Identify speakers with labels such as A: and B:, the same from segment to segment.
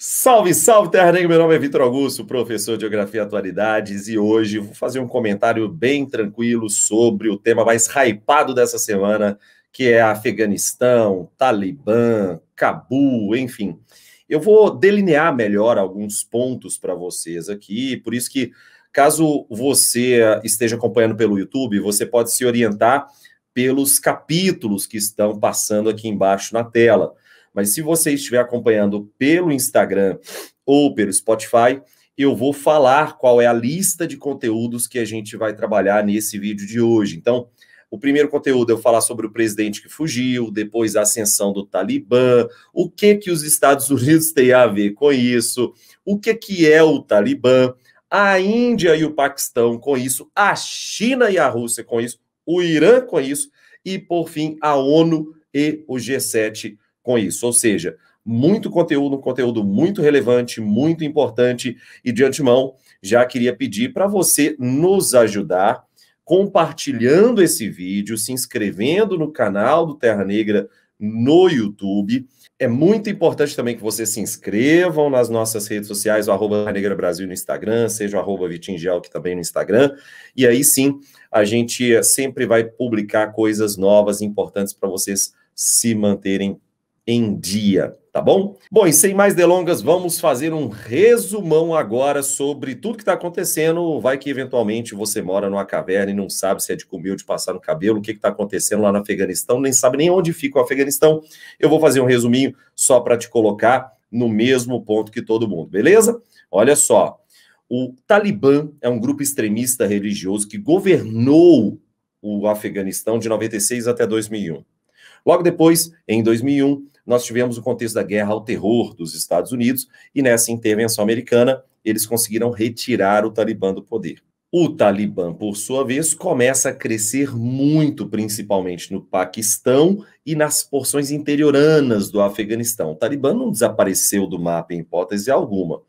A: Salve, salve, Terra Negra! Meu nome é Vitor Augusto, professor de Geografia e Atualidades, e hoje vou fazer um comentário bem tranquilo sobre o tema mais hypado dessa semana, que é Afeganistão, Talibã, Cabul, enfim. Eu vou delinear melhor alguns pontos para vocês aqui, por isso que, caso você esteja acompanhando pelo YouTube, você pode se orientar pelos capítulos que estão passando aqui embaixo na tela. Mas se você estiver acompanhando pelo Instagram ou pelo Spotify, eu vou falar qual é a lista de conteúdos que a gente vai trabalhar nesse vídeo de hoje. Então, o primeiro conteúdo é eu falar sobre o presidente que fugiu, depois a ascensão do Talibã, o que que os Estados Unidos têm a ver com isso, o que que é o Talibã, a Índia e o Paquistão com isso, a China e a Rússia com isso, o Irã com isso e por fim a ONU e o G7 com isso. Ou seja, muito conteúdo, um conteúdo muito relevante, muito importante. E de antemão, já queria pedir para você nos ajudar compartilhando esse vídeo, se inscrevendo no canal do Terra Negra no YouTube. É muito importante também que vocês se inscrevam nas nossas redes sociais, o arroba Negra Brasil no Instagram, seja o arroba Vitingel que também no Instagram. E aí sim, a gente sempre vai publicar coisas novas, importantes para vocês se manterem em dia, tá bom? Bom, e sem mais delongas, vamos fazer um resumão agora sobre tudo que está acontecendo. Vai que eventualmente você mora numa caverna e não sabe se é de comer ou de passar no cabelo, o que está acontecendo lá no Afeganistão, nem sabe nem onde fica o Afeganistão. Eu vou fazer um resuminho só para te colocar no mesmo ponto que todo mundo, beleza? Olha só. O Talibã é um grupo extremista religioso que governou o Afeganistão de 96 até 2001. Logo depois, em 2001, nós tivemos o contexto da guerra ao terror dos Estados Unidos, e nessa intervenção americana, eles conseguiram retirar o Talibã do poder. O Talibã, por sua vez, começa a crescer muito, principalmente no Paquistão e nas porções interioranas do Afeganistão. O Talibã não desapareceu do mapa em hipótese alguma.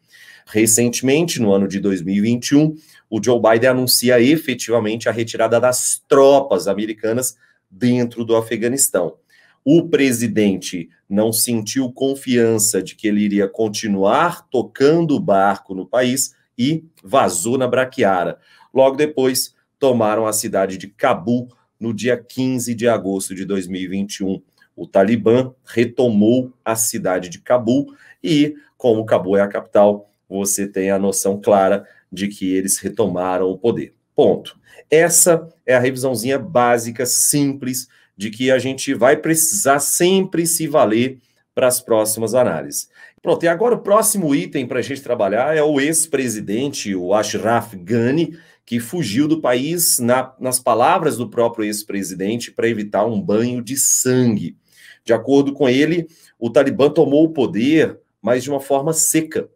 A: Recentemente, no ano de 2021, o Joe Biden anuncia efetivamente a retirada das tropas americanas dentro do Afeganistão o presidente não sentiu confiança de que ele iria continuar tocando o barco no país e vazou na braquiara. Logo depois, tomaram a cidade de Cabul no dia 15 de agosto de 2021. O Talibã retomou a cidade de Cabul e, como Cabul é a capital, você tem a noção clara de que eles retomaram o poder. Ponto. Essa é a revisãozinha básica, simples, de que a gente vai precisar sempre se valer para as próximas análises. Pronto, e agora o próximo item para a gente trabalhar é o ex-presidente, o Ashraf Ghani, que fugiu do país, na, nas palavras do próprio ex-presidente, para evitar um banho de sangue. De acordo com ele, o Talibã tomou o poder, mas de uma forma seca.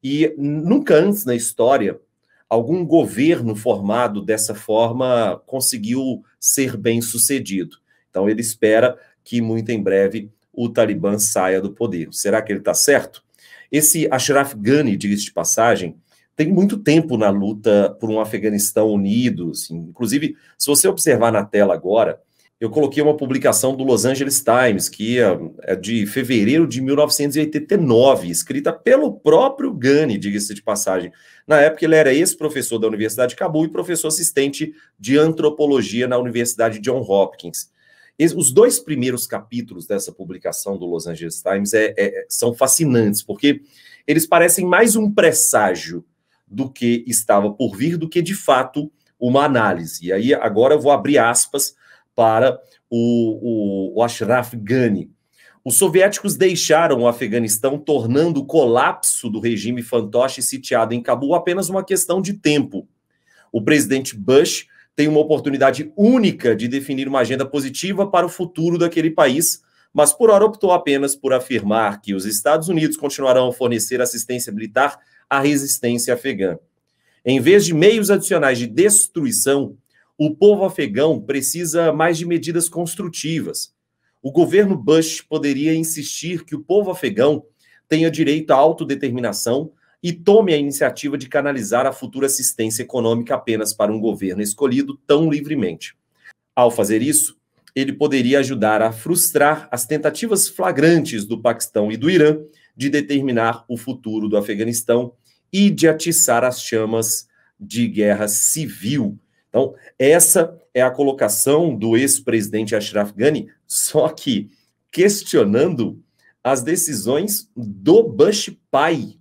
A: E nunca antes na história, algum governo formado dessa forma conseguiu ser bem sucedido. Então ele espera que muito em breve o Talibã saia do poder. Será que ele está certo? Esse Ashraf Ghani, diga-se de passagem, tem muito tempo na luta por um Afeganistão unido. Assim. Inclusive, se você observar na tela agora, eu coloquei uma publicação do Los Angeles Times, que é, é de fevereiro de 1989, escrita pelo próprio Ghani diga-se de passagem. Na época, ele era ex-professor da Universidade de Cabul e professor assistente de antropologia na Universidade John Hopkins. Os dois primeiros capítulos dessa publicação do Los Angeles Times é, é, são fascinantes, porque eles parecem mais um presságio do que estava por vir do que, de fato, uma análise. E aí, agora eu vou abrir aspas para o, o, o Ashraf Ghani. Os soviéticos deixaram o Afeganistão, tornando o colapso do regime fantoche sitiado em Cabul apenas uma questão de tempo. O presidente Bush tem uma oportunidade única de definir uma agenda positiva para o futuro daquele país, mas por hora optou apenas por afirmar que os Estados Unidos continuarão a fornecer assistência militar à resistência afegã. Em vez de meios adicionais de destruição, o povo afegão precisa mais de medidas construtivas. O governo Bush poderia insistir que o povo afegão tenha direito à autodeterminação e tome a iniciativa de canalizar a futura assistência econômica apenas para um governo escolhido tão livremente. Ao fazer isso, ele poderia ajudar a frustrar as tentativas flagrantes do Paquistão e do Irã de determinar o futuro do Afeganistão e de atiçar as chamas de guerra civil. Então, essa é a colocação do ex-presidente Ashraf Ghani, só que questionando as decisões do Bush pai,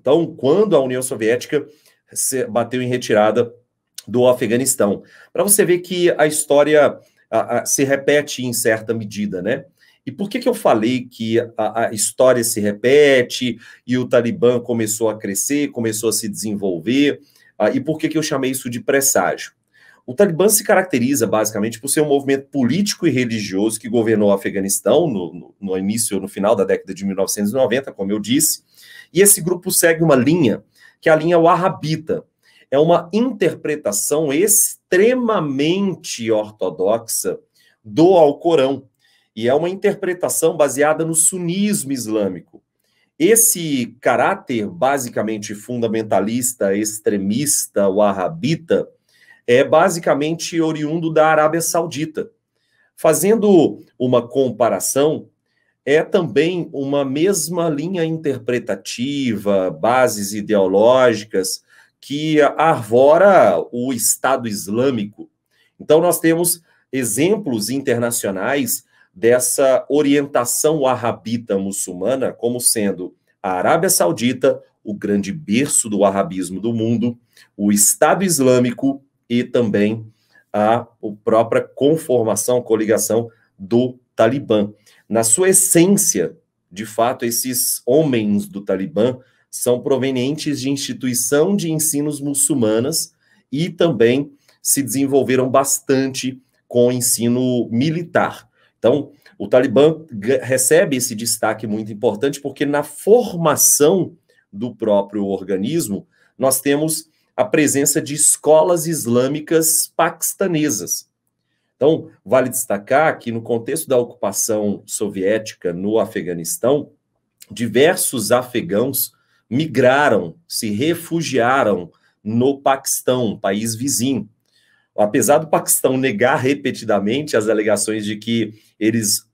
A: então, quando a União Soviética bateu em retirada do Afeganistão, para você ver que a história a, a, se repete em certa medida, né? E por que, que eu falei que a, a, história se repete e o Talibã começou a crescer, começou a se desenvolver? e por que, que eu chamei isso de presságio? O Talibã se caracteriza basicamente por ser um movimento político e religioso que governou o Afeganistão no, no, no início, no final da década de 1990, como eu disse, e esse grupo segue uma linha, que é a linha Wahhabita. É uma interpretação extremamente ortodoxa do Alcorão. E é uma interpretação baseada no sunismo islâmico. Esse caráter basicamente fundamentalista, extremista, wahhabita, é basicamente oriundo da Arábia Saudita. Fazendo uma comparação, é também uma mesma linha interpretativa, bases ideológicas que arvora o Estado Islâmico. Então, nós temos exemplos internacionais dessa orientação arrabita muçulmana como sendo a Arábia Saudita, o grande berço do arabismo do mundo, o Estado Islâmico e também a, a própria conformação, coligação do Talibã. Na sua essência, de fato, esses homens do Talibã são provenientes de instituição de ensinos muçulmanas e também se desenvolveram bastante com o ensino militar. Então, o Talibã recebe esse destaque muito importante porque na formação do próprio organismo, nós temos a presença de escolas islâmicas paquistanesas. Então, vale destacar que, no contexto da ocupação soviética no Afeganistão, diversos afegãos migraram, se refugiaram no Paquistão, país vizinho. Apesar do Paquistão negar repetidamente as alegações de que eles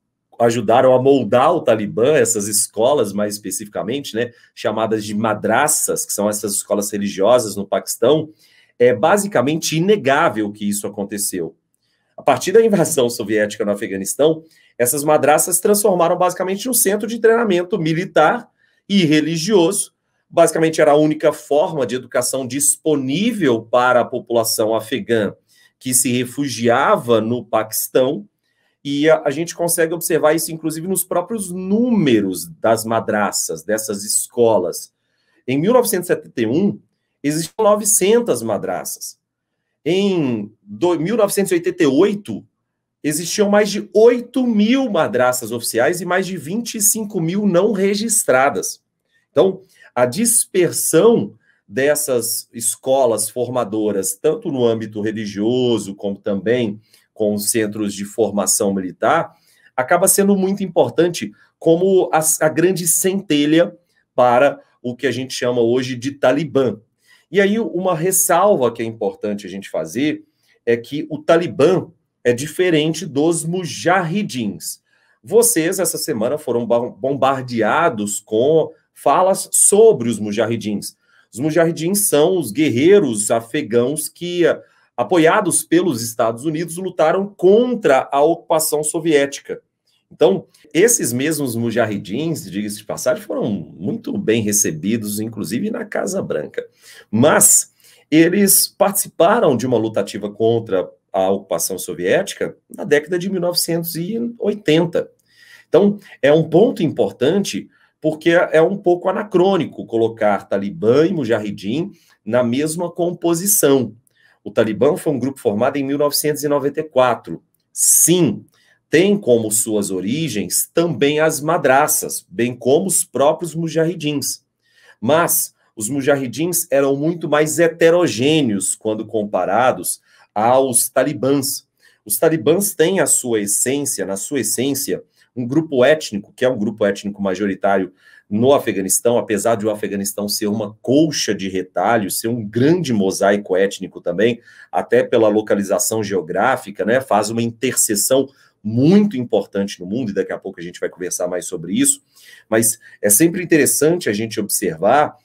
A: ajudaram a moldar o Talibã, essas escolas mais especificamente, né, chamadas de madraças, que são essas escolas religiosas no Paquistão, é basicamente inegável que isso aconteceu. A partir da invasão soviética no Afeganistão, essas madraças transformaram basicamente um centro de treinamento militar e religioso. Basicamente, era a única forma de educação disponível para a população afegã que se refugiava no Paquistão. E a, a gente consegue observar isso, inclusive, nos próprios números das madraças, dessas escolas. Em 1971, existiam 900 madraças. Em 1988, existiam mais de 8 mil madraças oficiais e mais de 25 mil não registradas. Então, a dispersão dessas escolas formadoras, tanto no âmbito religioso, como também com os centros de formação militar, acaba sendo muito importante como a, a grande centelha para o que a gente chama hoje de Talibã, e aí, uma ressalva que é importante a gente fazer é que o Talibã é diferente dos mujahidins. Vocês, essa semana, foram bombardeados com falas sobre os mujahidins. Os mujahidins são os guerreiros afegãos que, apoiados pelos Estados Unidos, lutaram contra a ocupação soviética. Então, esses mesmos mujahidins, diga-se de passagem, foram muito bem recebidos, inclusive na Casa Branca. Mas eles participaram de uma lutativa contra a ocupação soviética na década de 1980. Então, é um ponto importante porque é um pouco anacrônico colocar Talibã e Mujahidin na mesma composição. O Talibã foi um grupo formado em 1994. Sim, tem como suas origens também as madraças, bem como os próprios mujahidins. Mas os mujahidins eram muito mais heterogêneos quando comparados aos talibãs. Os talibãs têm a sua essência, na sua essência, um grupo étnico, que é um grupo étnico majoritário no Afeganistão, apesar de o Afeganistão ser uma colcha de retalho, ser um grande mosaico étnico também, até pela localização geográfica, né, faz uma interseção muito importante no mundo, e daqui a pouco a gente vai conversar mais sobre isso, mas é sempre interessante a gente observar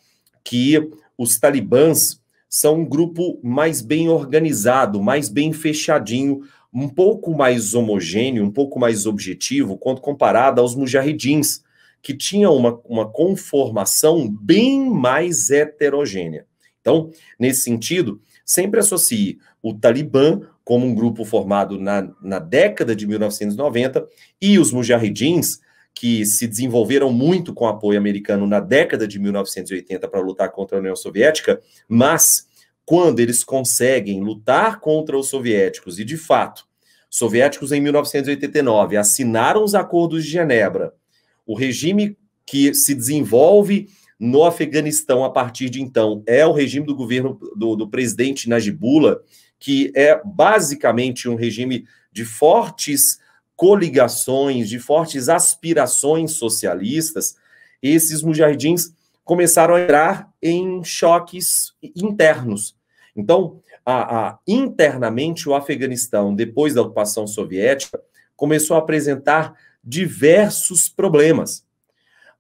A: que os talibãs são um grupo mais bem organizado, mais bem fechadinho, um pouco mais homogêneo, um pouco mais objetivo, quando comparado aos mujahidins, que tinha uma, uma conformação bem mais heterogênea. Então, nesse sentido, sempre associe o Talibã como um grupo formado na, na década de 1990, e os mujahidins, que se desenvolveram muito com apoio americano na década de 1980 para lutar contra a União Soviética, mas quando eles conseguem lutar contra os soviéticos, e de fato, soviéticos em 1989 assinaram os acordos de Genebra, o regime que se desenvolve no Afeganistão a partir de então é o regime do governo do, do presidente Najibullah, que é basicamente um regime de fortes coligações, de fortes aspirações socialistas, esses mujahidins começaram a entrar em choques internos. Então, a, a, internamente, o Afeganistão, depois da ocupação soviética, começou a apresentar diversos problemas.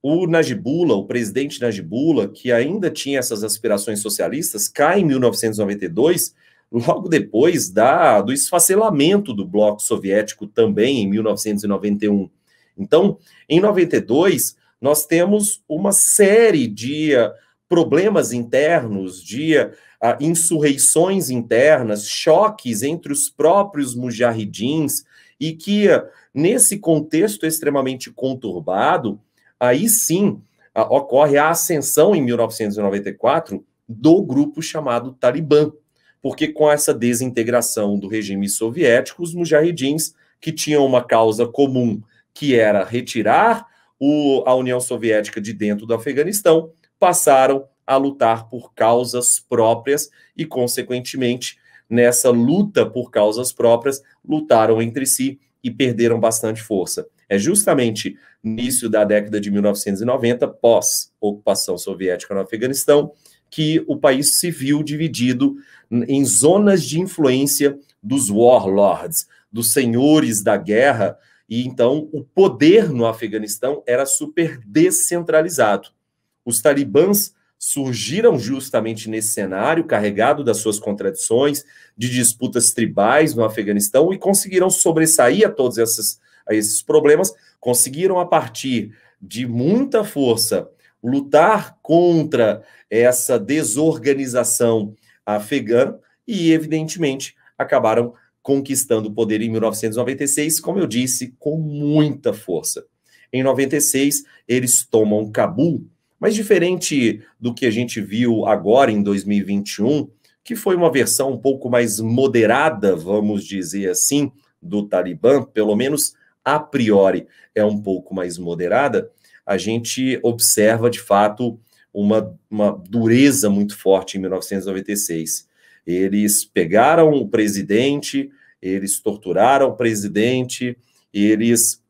A: O Najibullah, o presidente Najibullah, que ainda tinha essas aspirações socialistas, cai em 1992 logo depois da, do esfacelamento do bloco soviético também em 1991. Então, em 92, nós temos uma série de uh, problemas internos, de uh, insurreições internas, choques entre os próprios mujahidins, e que uh, nesse contexto extremamente conturbado, aí sim ocorre a ascensão em 1994 do grupo chamado Talibã, porque com essa desintegração do regime soviético, os mujahidins, que tinham uma causa comum, que era retirar o, a União Soviética de dentro do Afeganistão, passaram a lutar por causas próprias e, consequentemente, nessa luta por causas próprias, lutaram entre si e perderam bastante força. É justamente no início da década de 1990, pós ocupação soviética no Afeganistão, que o país se viu dividido em zonas de influência dos warlords, dos senhores da guerra, e então o poder no Afeganistão era super descentralizado. Os talibãs surgiram justamente nesse cenário, carregado das suas contradições, de disputas tribais no Afeganistão, e conseguiram sobressair a todos a esses problemas, conseguiram, a partir de muita força, lutar contra essa desorganização afegã e, evidentemente, acabaram conquistando o poder em 1996, como eu disse, com muita força. Em 96, eles tomam Cabul, mas diferente do que a gente viu agora em 2021, que foi uma versão um pouco mais moderada, vamos dizer assim, do Talibã, pelo menos a priori é um pouco mais moderada, a gente observa de fato uma, uma dureza muito forte em 1996. Eles pegaram o presidente, eles torturaram o presidente, eles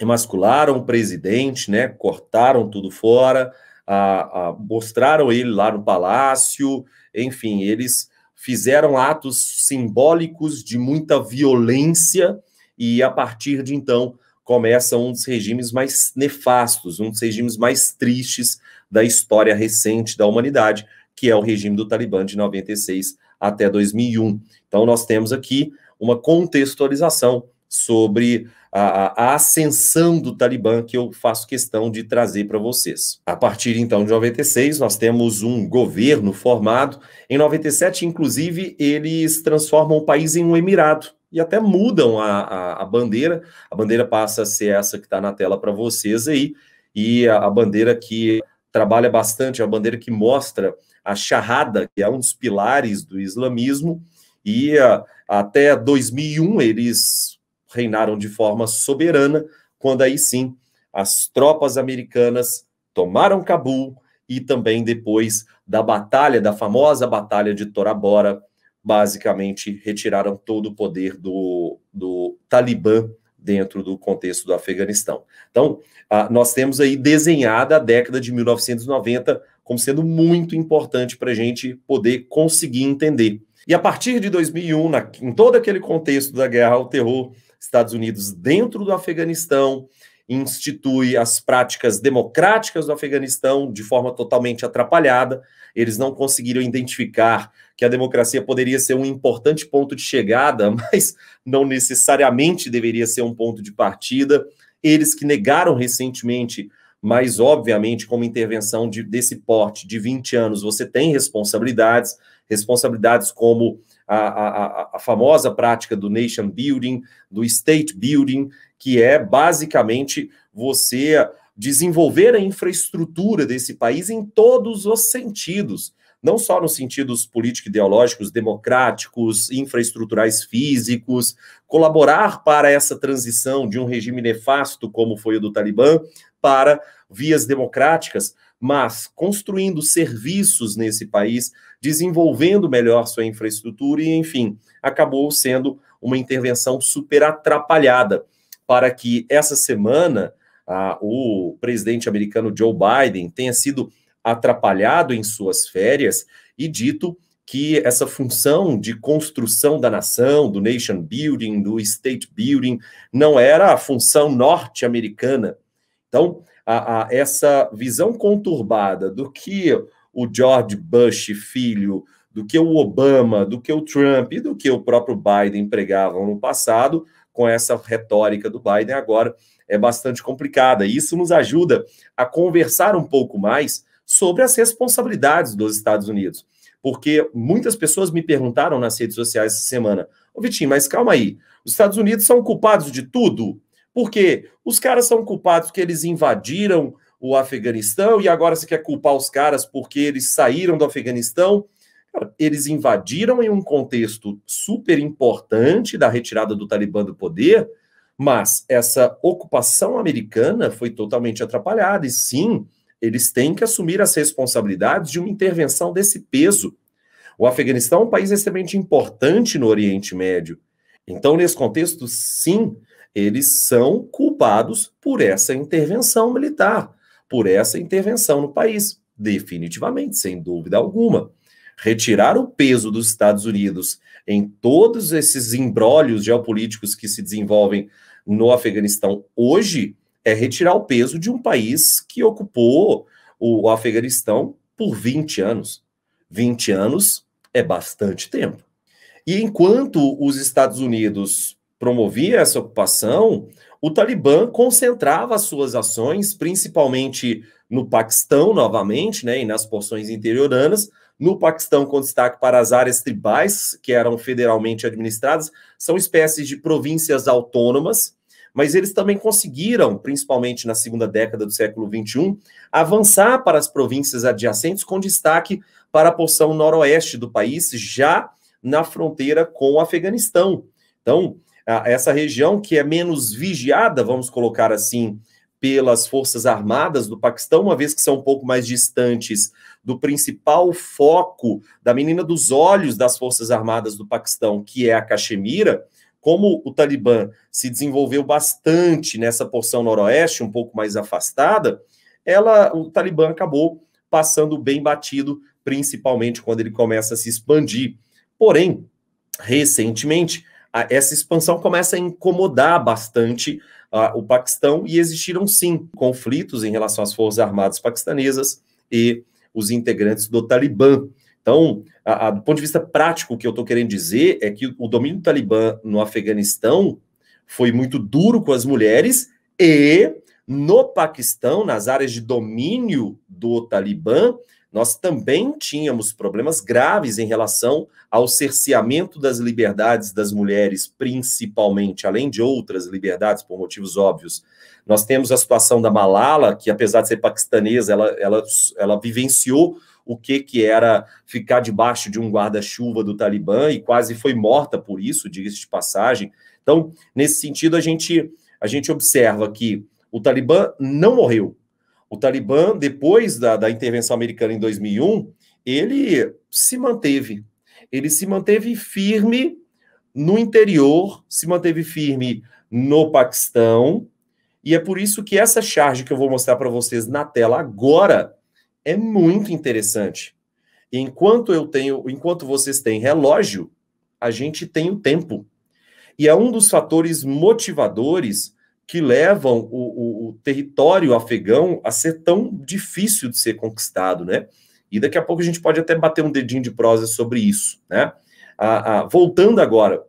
A: emascularam o presidente, né? Cortaram tudo fora, a, a, mostraram ele lá no palácio, enfim, eles fizeram atos simbólicos de muita violência e a partir de então começa um dos regimes mais nefastos, um dos regimes mais tristes da história recente da humanidade, que é o regime do Talibã de 96 até 2001. Então, nós temos aqui uma contextualização sobre a, a, ascensão do Talibã que eu faço questão de trazer para vocês. A partir então de 96, nós temos um governo formado. Em 97, inclusive, eles transformam o país em um emirado e até mudam a, a, a bandeira. A bandeira passa a ser essa que está na tela para vocês aí, e a, bandeira que trabalha bastante, é uma bandeira que mostra a charrada, que é um dos pilares do islamismo, e a, ah, até 2001 eles reinaram de forma soberana, quando aí sim as tropas americanas tomaram Cabul e também depois da batalha, da famosa batalha de Torabora, basicamente retiraram todo o poder do, do Talibã dentro do contexto do Afeganistão. Então, nós temos aí desenhada a década de 1990 como sendo muito importante para a gente poder conseguir entender. E a partir de 2001, na, em todo aquele contexto da guerra ao terror, Estados Unidos, dentro do Afeganistão, institui as práticas democráticas do Afeganistão de forma totalmente atrapalhada. Eles não conseguiram identificar que a democracia poderia ser um importante ponto de chegada, mas não necessariamente deveria ser um ponto de partida. Eles que negaram recentemente, mas obviamente, como intervenção de, desse porte de 20 anos, você tem responsabilidades, responsabilidades como a, a, a famosa prática do nation building, do state building, que é basicamente você desenvolver a infraestrutura desse país em todos os sentidos não só nos sentidos político-ideológicos, democráticos, infraestruturais físicos, colaborar para essa transição de um regime nefasto como foi o do Talibã para vias democráticas, mas construindo serviços nesse país, desenvolvendo melhor sua infraestrutura e, enfim, acabou sendo uma intervenção super atrapalhada para que essa semana ah, o presidente americano Joe Biden tenha sido atrapalhado em suas férias e dito que essa função de construção da nação, do nation building, do state building, não era a função norte-americana. Então, a, a, essa visão conturbada do que o George Bush filho, do que o Obama, do que o Trump e do que o próprio Biden pregavam no passado, com essa retórica do Biden agora é bastante complicada. E isso nos ajuda a conversar um pouco mais sobre as responsabilidades dos Estados Unidos. Porque muitas pessoas me perguntaram nas redes sociais essa semana: Ô Vitinho, mas calma aí, os Estados Unidos são culpados de tudo? Porque os caras são culpados porque eles invadiram o Afeganistão e agora você quer culpar os caras porque eles saíram do Afeganistão. Eles invadiram em um contexto super importante da retirada do Talibã do poder, mas essa ocupação americana foi totalmente atrapalhada. E sim, eles têm que assumir as responsabilidades de uma intervenção desse peso. O Afeganistão é um país extremamente importante no Oriente Médio. Então, nesse contexto, sim, eles são culpados por essa intervenção militar, por essa intervenção no país, definitivamente, sem dúvida alguma. Retirar o peso dos Estados Unidos em todos esses embrólios geopolíticos que se desenvolvem no Afeganistão hoje é retirar o peso de um país que ocupou o Afeganistão por 20 anos. 20 anos é bastante tempo. E enquanto os Estados Unidos promovia essa ocupação, o Talibã concentrava suas ações, principalmente no Paquistão, novamente, né, e nas porções interioranas, no Paquistão, com destaque para as áreas tribais, que eram federalmente administradas, são espécies de províncias autônomas mas eles também conseguiram, principalmente na segunda década do século XXI, avançar para as províncias adjacentes, com destaque para a porção noroeste do país, já na fronteira com o Afeganistão. Então, essa região que é menos vigiada, vamos colocar assim, pelas forças armadas do Paquistão, uma vez que são um pouco mais distantes do principal foco da menina dos olhos das forças armadas do Paquistão, que é a Caxemira, como o Talibã se desenvolveu bastante nessa porção noroeste, um pouco mais afastada, ela, o Talibã acabou passando bem batido, principalmente quando ele começa a se expandir. Porém, recentemente, a, essa expansão começa a incomodar bastante a, o Paquistão e existiram sim conflitos em relação às forças armadas paquistanesas e os integrantes do Talibã. Então, a, a, do ponto de vista prático, o que eu estou querendo dizer é que o domínio do Talibã no Afeganistão foi muito duro com as mulheres e no Paquistão, nas áreas de domínio do Talibã, nós também tínhamos problemas graves em relação ao cerceamento das liberdades das mulheres, principalmente, além de outras liberdades, por motivos óbvios. Nós temos a situação da Malala, que apesar de ser paquistanesa, ela, ela, ela vivenciou o que, que era ficar debaixo de um guarda-chuva do Talibã e quase foi morta por isso, diga-se de passagem. Então, nesse sentido, a gente, a gente observa que o Talibã não morreu, o Talibã, depois da, da intervenção americana em 2001, ele se manteve. Ele se manteve firme no interior, se manteve firme no Paquistão, e é por isso que essa charge que eu vou mostrar para vocês na tela agora é muito interessante. Enquanto eu tenho, enquanto vocês têm relógio, a gente tem o tempo. E é um dos fatores motivadores que levam o, o, o, território afegão a ser tão difícil de ser conquistado, né? E daqui a pouco a gente pode até bater um dedinho de prosa sobre isso, né? Ah, ah, voltando agora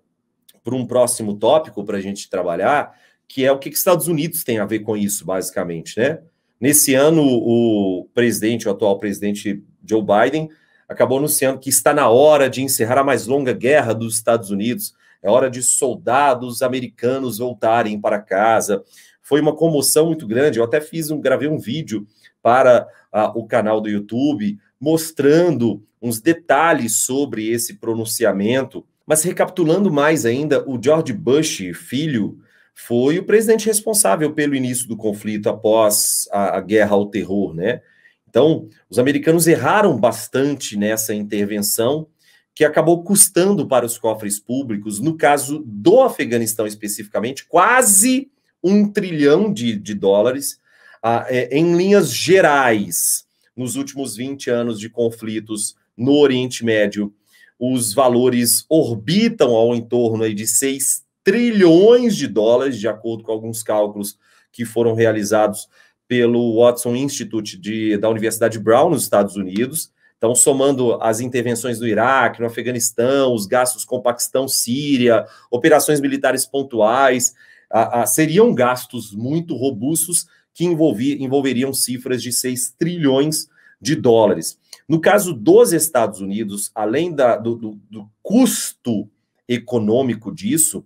A: para um próximo tópico para a gente trabalhar, que é o que, que Estados Unidos tem a ver com isso, basicamente, né? Nesse ano, o presidente, o atual presidente Joe Biden, acabou anunciando que está na hora de encerrar a mais longa guerra dos Estados Unidos é hora de soldados americanos voltarem para casa. Foi uma comoção muito grande. Eu até fiz um, gravei um vídeo para ah, o canal do YouTube mostrando uns detalhes sobre esse pronunciamento. Mas recapitulando mais ainda, o George Bush, filho, foi o presidente responsável pelo início do conflito após a, a guerra ao terror, né? Então, os americanos erraram bastante nessa intervenção que acabou custando para os cofres públicos, no caso do Afeganistão especificamente, quase um trilhão de, de dólares ah, é, em linhas gerais. Nos últimos 20 anos de conflitos no Oriente Médio, os valores orbitam ao entorno aí de 6 trilhões de dólares, de acordo com alguns cálculos que foram realizados pelo Watson Institute de, da Universidade Brown, nos Estados Unidos. Então, somando as intervenções no Iraque, no Afeganistão, os gastos com o Paquistão, Síria, operações militares pontuais, a, a, seriam gastos muito robustos que envolvi, envolveriam cifras de 6 trilhões de dólares. No caso dos Estados Unidos, além da, do, do, do, custo econômico disso,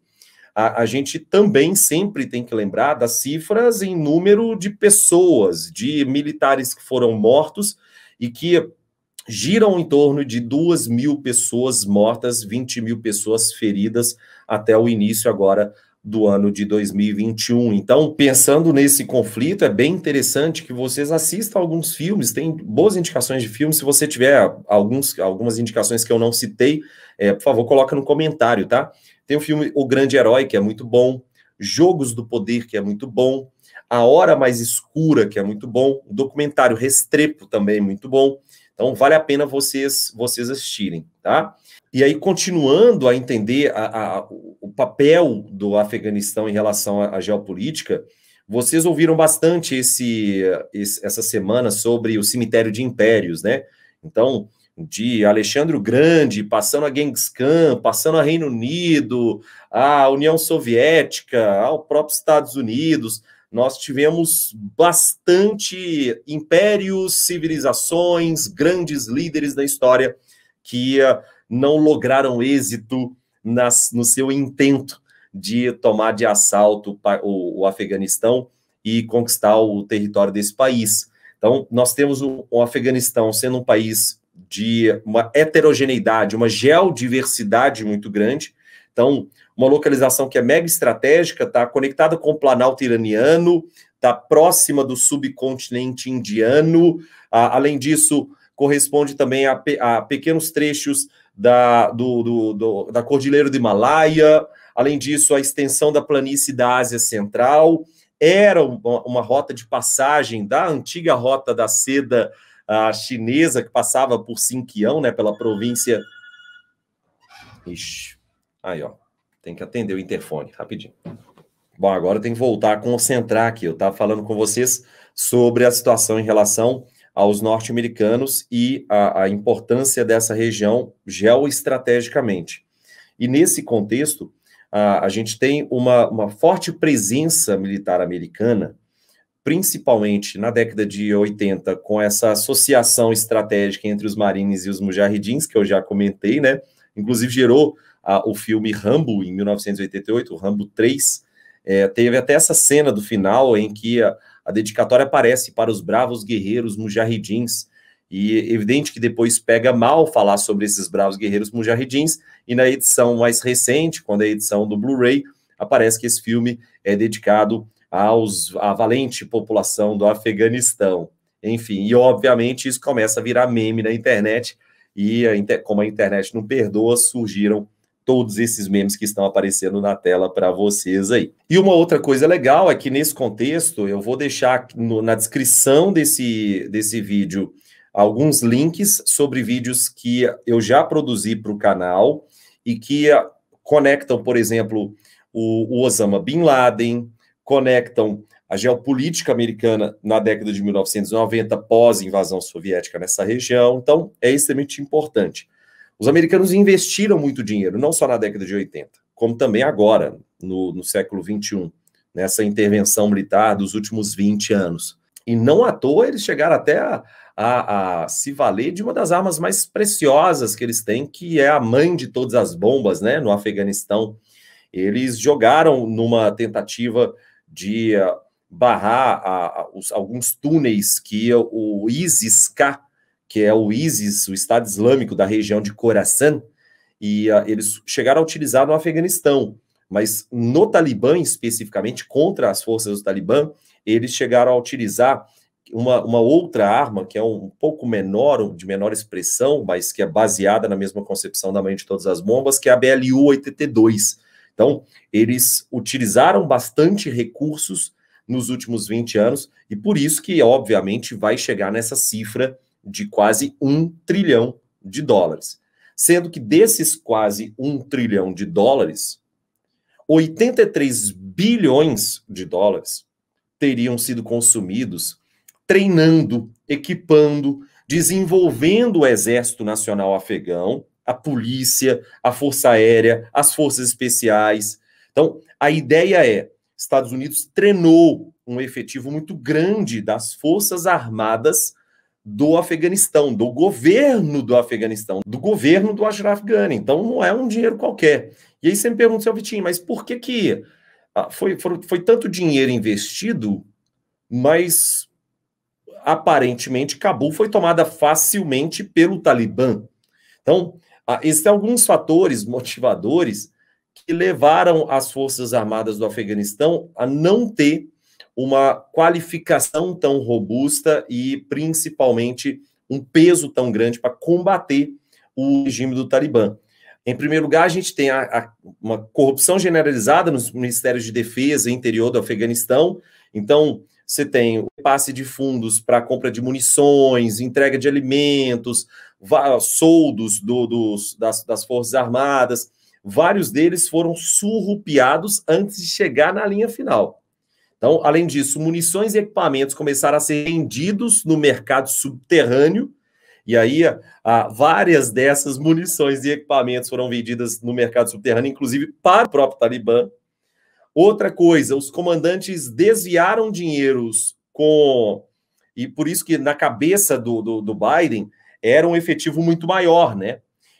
A: a, a gente também sempre tem que lembrar das cifras em número de pessoas, de militares que foram mortos e que giram em torno de 2 mil pessoas mortas, 20 mil pessoas feridas até o início agora do ano de 2021. Então, pensando nesse conflito, é bem interessante que vocês assistam alguns filmes, tem boas indicações de filmes. Se você tiver alguns, algumas indicações que eu não citei, é, por favor, coloca no comentário, tá? Tem o filme O Grande Herói, que é muito bom, Jogos do Poder, que é muito bom, A Hora Mais Escura, que é muito bom, o documentário Restrepo também é muito bom. Então vale a pena vocês vocês assistirem, tá? E aí continuando a entender a, a, o papel do Afeganistão em relação à, geopolítica, vocês ouviram bastante esse, esse, essa semana sobre o cemitério de impérios, né? Então, de Alexandre o Grande, passando a Genghis Khan, passando a Reino Unido, a União Soviética, ao próprio Estados Unidos, nós tivemos bastante impérios, civilizações, grandes líderes da história que eh, não lograram êxito nas, no seu intento de tomar de assalto o, o Afeganistão e conquistar o território desse país. Então, nós temos o, o Afeganistão sendo um país de uma heterogeneidade, uma geodiversidade muito grande. Então, uma localização que é mega estratégica, está conectada com o Planalto iraniano, está próxima do subcontinente indiano. além disso, corresponde também a, a pequenos trechos da, do, do, do, da Cordilheira do Himalaia, além disso, a extensão da planície da Ásia Central. Era uma, uma rota de passagem da antiga rota da seda chinesa, que passava por Sinquião, né, pela província. Ixi, aí, ó. Tem que atender o interfone, rapidinho. Bom, agora eu tenho que voltar a concentrar aqui. Eu estava falando com vocês sobre a situação em relação aos norte-americanos e a, a, importância dessa região geoestrategicamente. E nesse contexto, a, a gente tem uma, uma forte presença militar americana, principalmente na década de 80, com essa associação estratégica entre os marines e os mujahidins, que eu já comentei, né? Inclusive gerou o filme Rambo, em 1988, Rambo 3. É, teve até essa cena do final em que a, a dedicatória aparece para os bravos guerreiros mujahidins, e evidente que depois pega mal falar sobre esses bravos guerreiros mujahidins, e na edição mais recente, quando é a edição do Blu-ray, aparece que esse filme é dedicado aos, à valente população do Afeganistão. Enfim, e obviamente isso começa a virar meme na internet, e a, como a internet não perdoa, surgiram todos esses memes que estão aparecendo na tela para vocês aí. E uma outra coisa legal é que nesse contexto eu vou deixar no, na descrição desse, desse vídeo alguns links sobre vídeos que eu já produzi para o canal e que ah, conectam, por exemplo, o, o Osama Bin Laden, conectam a geopolítica americana na década de 1990 pós invasão soviética nessa região. Então, é extremamente importante. Os americanos investiram muito dinheiro, não só na década de 80, como também agora, no, no século 21, nessa intervenção militar dos últimos 20 anos. E não à toa eles chegaram até a, a, a, se valer de uma das armas mais preciosas que eles têm, que é a mãe de todas as bombas, né? No Afeganistão. Eles jogaram numa tentativa de eh, barrar a, os, alguns túneis que o ISIS-K que é o ISIS, o Estado Islâmico da região de Khorasan, e uh, eles chegaram a utilizar no Afeganistão, mas no Talibã especificamente, contra as forças do Talibã, eles chegaram a utilizar uma, uma outra arma, que é um, um pouco menor, de menor expressão, mas que é baseada na mesma concepção da mãe de todas as bombas, que é a BLU-82. Então, eles utilizaram bastante recursos nos últimos 20 anos, e por isso que, obviamente, vai chegar nessa cifra de quase um trilhão de dólares. Sendo que desses quase um trilhão de dólares, 83 bilhões de dólares teriam sido consumidos treinando, equipando, desenvolvendo o Exército Nacional Afegão, a polícia, a Força Aérea, as forças especiais. Então, a ideia é: Estados Unidos treinou um efetivo muito grande das Forças Armadas do Afeganistão, do governo do Afeganistão, do governo do Ashraf Ghani. Então não é um dinheiro qualquer. E aí você me pergunta, seu Vitinho, mas por que que ah, foi, foi, foi tanto dinheiro investido, mas aparentemente Cabul foi tomada facilmente pelo Talibã? Então, ah, existem alguns fatores motivadores que levaram as Forças Armadas do Afeganistão a não ter uma qualificação tão robusta e, principalmente, um peso tão grande para combater o regime do Talibã. Em primeiro lugar, a gente tem a, a, uma corrupção generalizada nos ministérios de defesa e interior do Afeganistão. Então, você tem o passe de fundos para compra de munições, entrega de alimentos, soldos do, dos, das, das Forças Armadas. Vários deles foram surrupiados antes de chegar na linha final. Então, além disso, munições e equipamentos começaram a ser vendidos no mercado subterrâneo. E aí, a, várias dessas munições e equipamentos foram vendidas no mercado subterrâneo, inclusive para o próprio Talibã. Outra coisa, os comandantes desviaram dinheiros com. E por isso que na cabeça do, do, do Biden era um efetivo muito maior, né?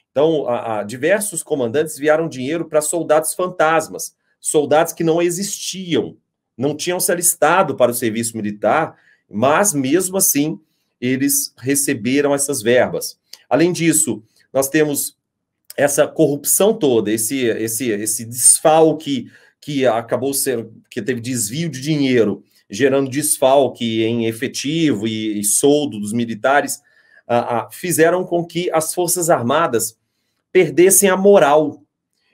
A: Então, a, a, diversos comandantes vieram dinheiro para soldados fantasmas, soldados que não existiam não tinham se alistado para o serviço militar, mas mesmo assim eles receberam essas verbas. Além disso, nós temos essa corrupção toda, esse esse esse desfalque que acabou sendo que teve desvio de dinheiro, gerando desfalque em efetivo e, e soldo dos militares, a, fizeram com que as forças armadas perdessem a moral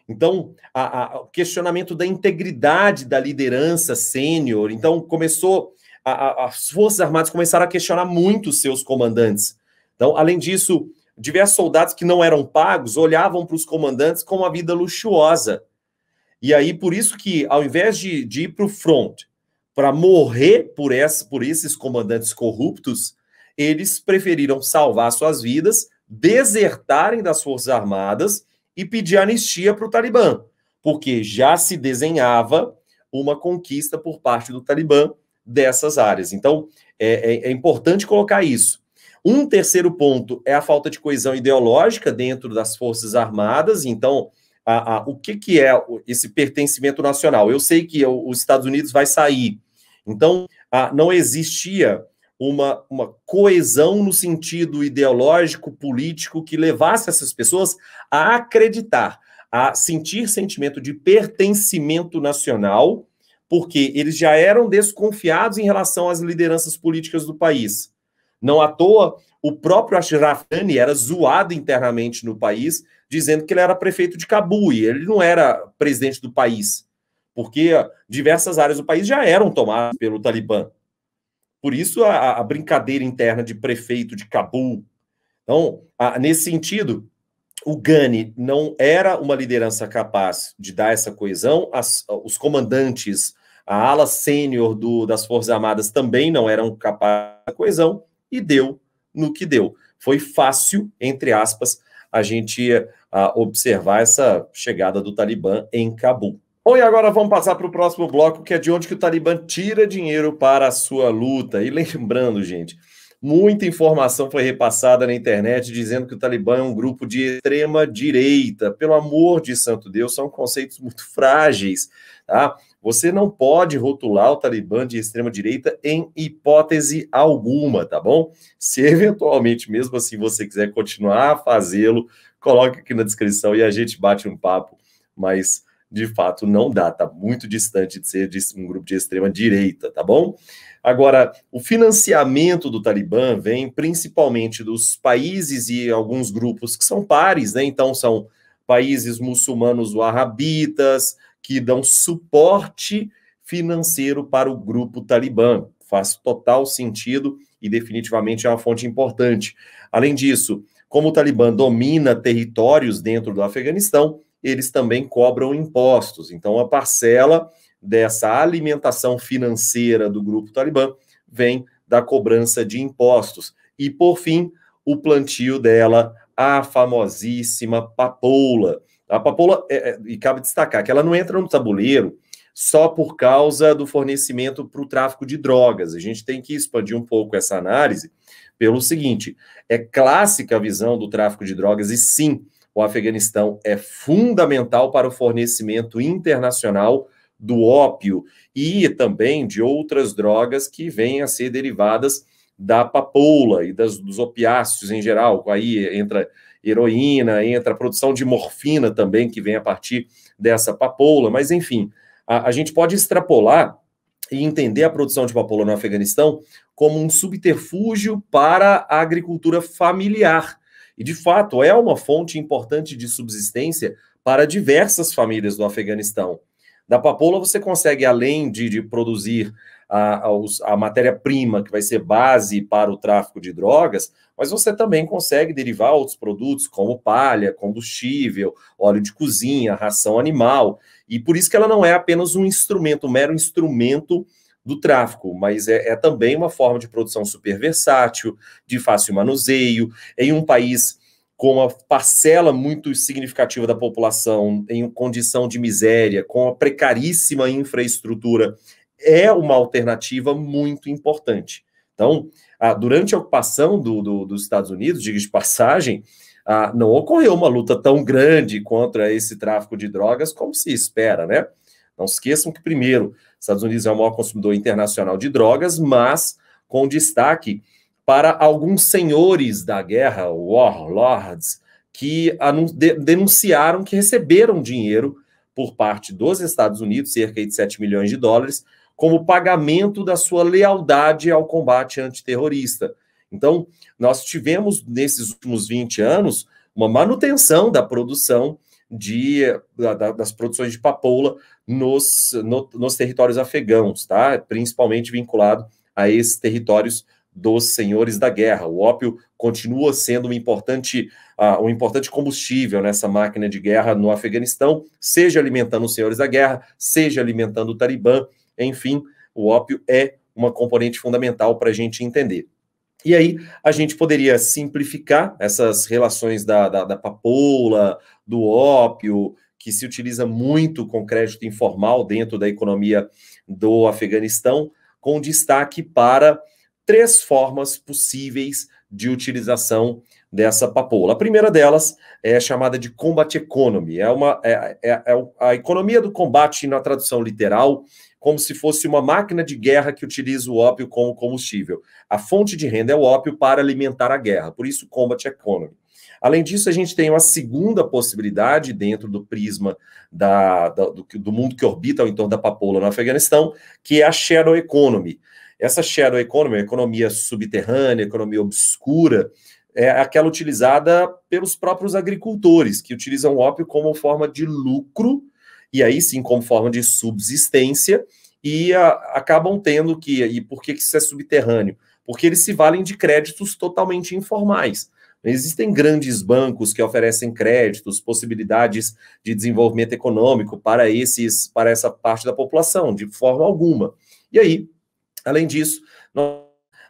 A: então, a, a, o questionamento da integridade da liderança sênior. Então, começou a, as Forças Armadas começaram a questionar muito seus comandantes. Então, além disso, diversos soldados que não eram pagos olhavam para os comandantes com uma vida luxuosa. E aí, por isso que, ao invés de, de ir para o front, para morrer por, essa, por esses comandantes corruptos, eles preferiram salvar suas vidas, desertarem das Forças Armadas e pedir anistia para o Talibã, porque já se desenhava uma conquista por parte do Talibã dessas áreas. Então, é, é, é importante colocar isso. Um terceiro ponto é a falta de coesão ideológica dentro das Forças Armadas. Então, a, a, o que, que é esse pertencimento nacional? Eu sei que os Estados Unidos vai sair. Então, a, não existia uma, uma coesão no sentido ideológico, político, que levasse essas pessoas a acreditar, a sentir sentimento de pertencimento nacional, porque eles já eram desconfiados em relação às lideranças políticas do país. Não à toa, o próprio Ashraf Ghani era zoado internamente no país, dizendo que ele era prefeito de Cabu e ele não era presidente do país, porque diversas áreas do país já eram tomadas pelo Talibã. Por isso a, a brincadeira interna de prefeito de Cabul. Então, a, nesse sentido, o Gani não era uma liderança capaz de dar essa coesão, as, os comandantes, a ala sênior das Forças Armadas também não eram capazes da coesão, e deu no que deu. Foi fácil, entre aspas, a gente a, eh, observar essa chegada do Talibã em Cabul. Bom, e agora vamos passar para o próximo bloco, que é de onde que o Talibã tira dinheiro para a sua luta. E lembrando, gente, muita informação foi repassada na internet dizendo que o Talibã é um grupo de extrema direita. Pelo amor de santo Deus, são conceitos muito frágeis, tá? Você não pode rotular o Talibã de extrema direita em hipótese alguma, tá bom? Se eventualmente, mesmo assim, você quiser continuar a fazê-lo, coloque aqui na descrição e a gente bate um papo mais de fato não dá, tá muito distante de ser um grupo de extrema direita, tá bom? Agora, o financiamento do Talibã vem principalmente dos países e alguns grupos que são pares, né? Então são países muçulmanos wahhabitas que dão suporte financeiro para o grupo Talibã. Faz total sentido e definitivamente é uma fonte importante. Além disso, como o Talibã domina territórios dentro do Afeganistão, eles também cobram impostos. Então, a parcela dessa alimentação financeira do grupo Talibã vem da cobrança de impostos. E, por fim, o plantio dela, a famosíssima papoula. A papoula, é, é, e cabe destacar que ela não entra no tabuleiro só por causa do fornecimento para o tráfico de drogas. A gente tem que expandir um pouco essa análise pelo seguinte: é clássica a visão do tráfico de drogas, e sim, o Afeganistão é fundamental para o fornecimento internacional do ópio e também de outras drogas que vêm a ser derivadas da papoula e das, dos opiáceos em geral. Aí entra heroína, entra a produção de morfina também, que vem a partir dessa papoula. Mas, enfim, a, a gente pode extrapolar e entender a produção de papoula no Afeganistão como um subterfúgio para a agricultura familiar e de fato é uma fonte importante de subsistência para diversas famílias do Afeganistão. Da papoula você consegue, além de, de produzir a, a, a matéria-prima, que vai ser base para o tráfico de drogas, mas você também consegue derivar outros produtos, como palha, combustível, óleo de cozinha, ração animal. E por isso que ela não é apenas um instrumento, um mero instrumento do tráfico, mas é, é, também uma forma de produção super versátil, de fácil manuseio, em um país com uma parcela muito significativa da população em condição de miséria, com a precaríssima infraestrutura, é uma alternativa muito importante. Então, durante a ocupação do, do, dos Estados Unidos, diga de passagem, não ocorreu uma luta tão grande contra esse tráfico de drogas como se espera, né? Não esqueçam que, primeiro, Estados Unidos é o maior consumidor internacional de drogas, mas com destaque para alguns senhores da guerra, warlords, que denunciaram que receberam dinheiro por parte dos Estados Unidos, cerca de 7 milhões de dólares, como pagamento da sua lealdade ao combate antiterrorista. Então, nós tivemos nesses últimos 20 anos uma manutenção da produção de, da, das produções de papoula nos, no, nos territórios afegãos, tá? principalmente vinculado a esses territórios dos senhores da guerra. O ópio continua sendo um importante, uh, um importante combustível nessa máquina de guerra no Afeganistão, seja alimentando os senhores da guerra, seja alimentando o Talibã, enfim, o ópio é uma componente fundamental para a gente entender. E aí a gente poderia simplificar essas relações da, da, da papoula, do ópio, que se utiliza muito com crédito informal dentro da economia do Afeganistão, com destaque para três formas possíveis de utilização dessa papoula. A primeira delas é chamada de combat economy, é, uma, é, é, é a economia do combate na tradução literal, como se fosse uma máquina de guerra que utiliza o ópio como combustível. A fonte de renda é o ópio para alimentar a guerra, por isso combat economy. Além disso, a gente tem uma segunda possibilidade dentro do prisma da, da, do, do, mundo que orbita ao entorno da papoula no Afeganistão, que é a shadow economy. Essa shadow economy, economia subterrânea, economia obscura, é aquela utilizada pelos próprios agricultores, que utilizam o ópio como forma de lucro, e aí sim como forma de subsistência, e a, acabam tendo que. E por que, que isso é subterrâneo? Porque eles se valem de créditos totalmente informais. Existem grandes bancos que oferecem créditos, possibilidades de desenvolvimento econômico para esses, para essa parte da população, de forma alguma. E aí, além disso,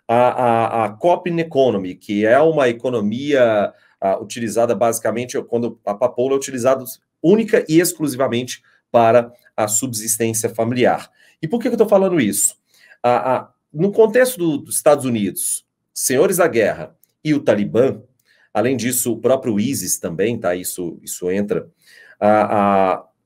A: a, a, a Copin Economy, que é uma economia a, utilizada basicamente quando a papoula é utilizada única e exclusivamente para a subsistência familiar. E por que, eu estou falando isso? no contexto do, dos Estados Unidos, senhores da guerra e o Talibã, Além disso, o próprio ISIS também, tá? Isso, isso entra.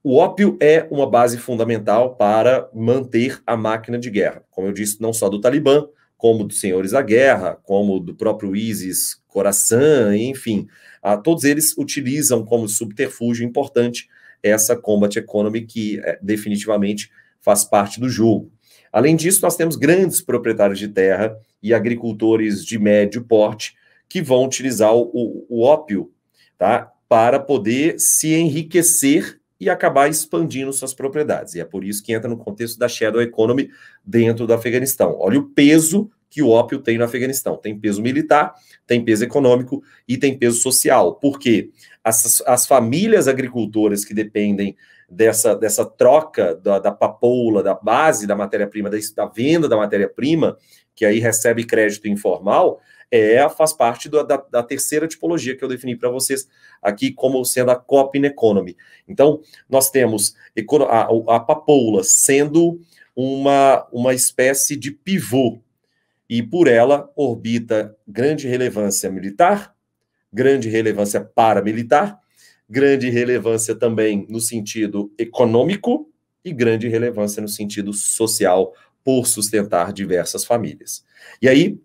A: o ópio é uma base fundamental para manter a máquina de guerra. Como eu disse, não só do Talibã, como dos senhores da guerra, como do próprio ISIS, Coração, enfim. Ah, todos eles utilizam como subterfúgio importante essa combat economy que é, definitivamente faz parte do jogo. Além disso, nós temos grandes proprietários de terra e agricultores de médio porte que vão utilizar o, o, o ópio tá? para poder se enriquecer e acabar expandindo suas propriedades. E é por isso que entra no contexto da shadow economy dentro do Afeganistão. Olha o peso que o ópio tem no Afeganistão. Tem peso militar, tem peso econômico e tem peso social. Porque as, as famílias agricultoras que dependem dessa, dessa troca da, da papoula, da base da matéria-prima, da, da, venda da matéria-prima, que aí recebe crédito informal, é, faz parte do, da, da, terceira tipologia que eu defini para vocês aqui como sendo a Copin Economy. Então, nós temos a, a papoula sendo uma, uma espécie de pivô, e por ela orbita grande relevância militar, grande relevância paramilitar grande relevância também no sentido econômico e grande relevância no sentido social por sustentar diversas famílias. E aí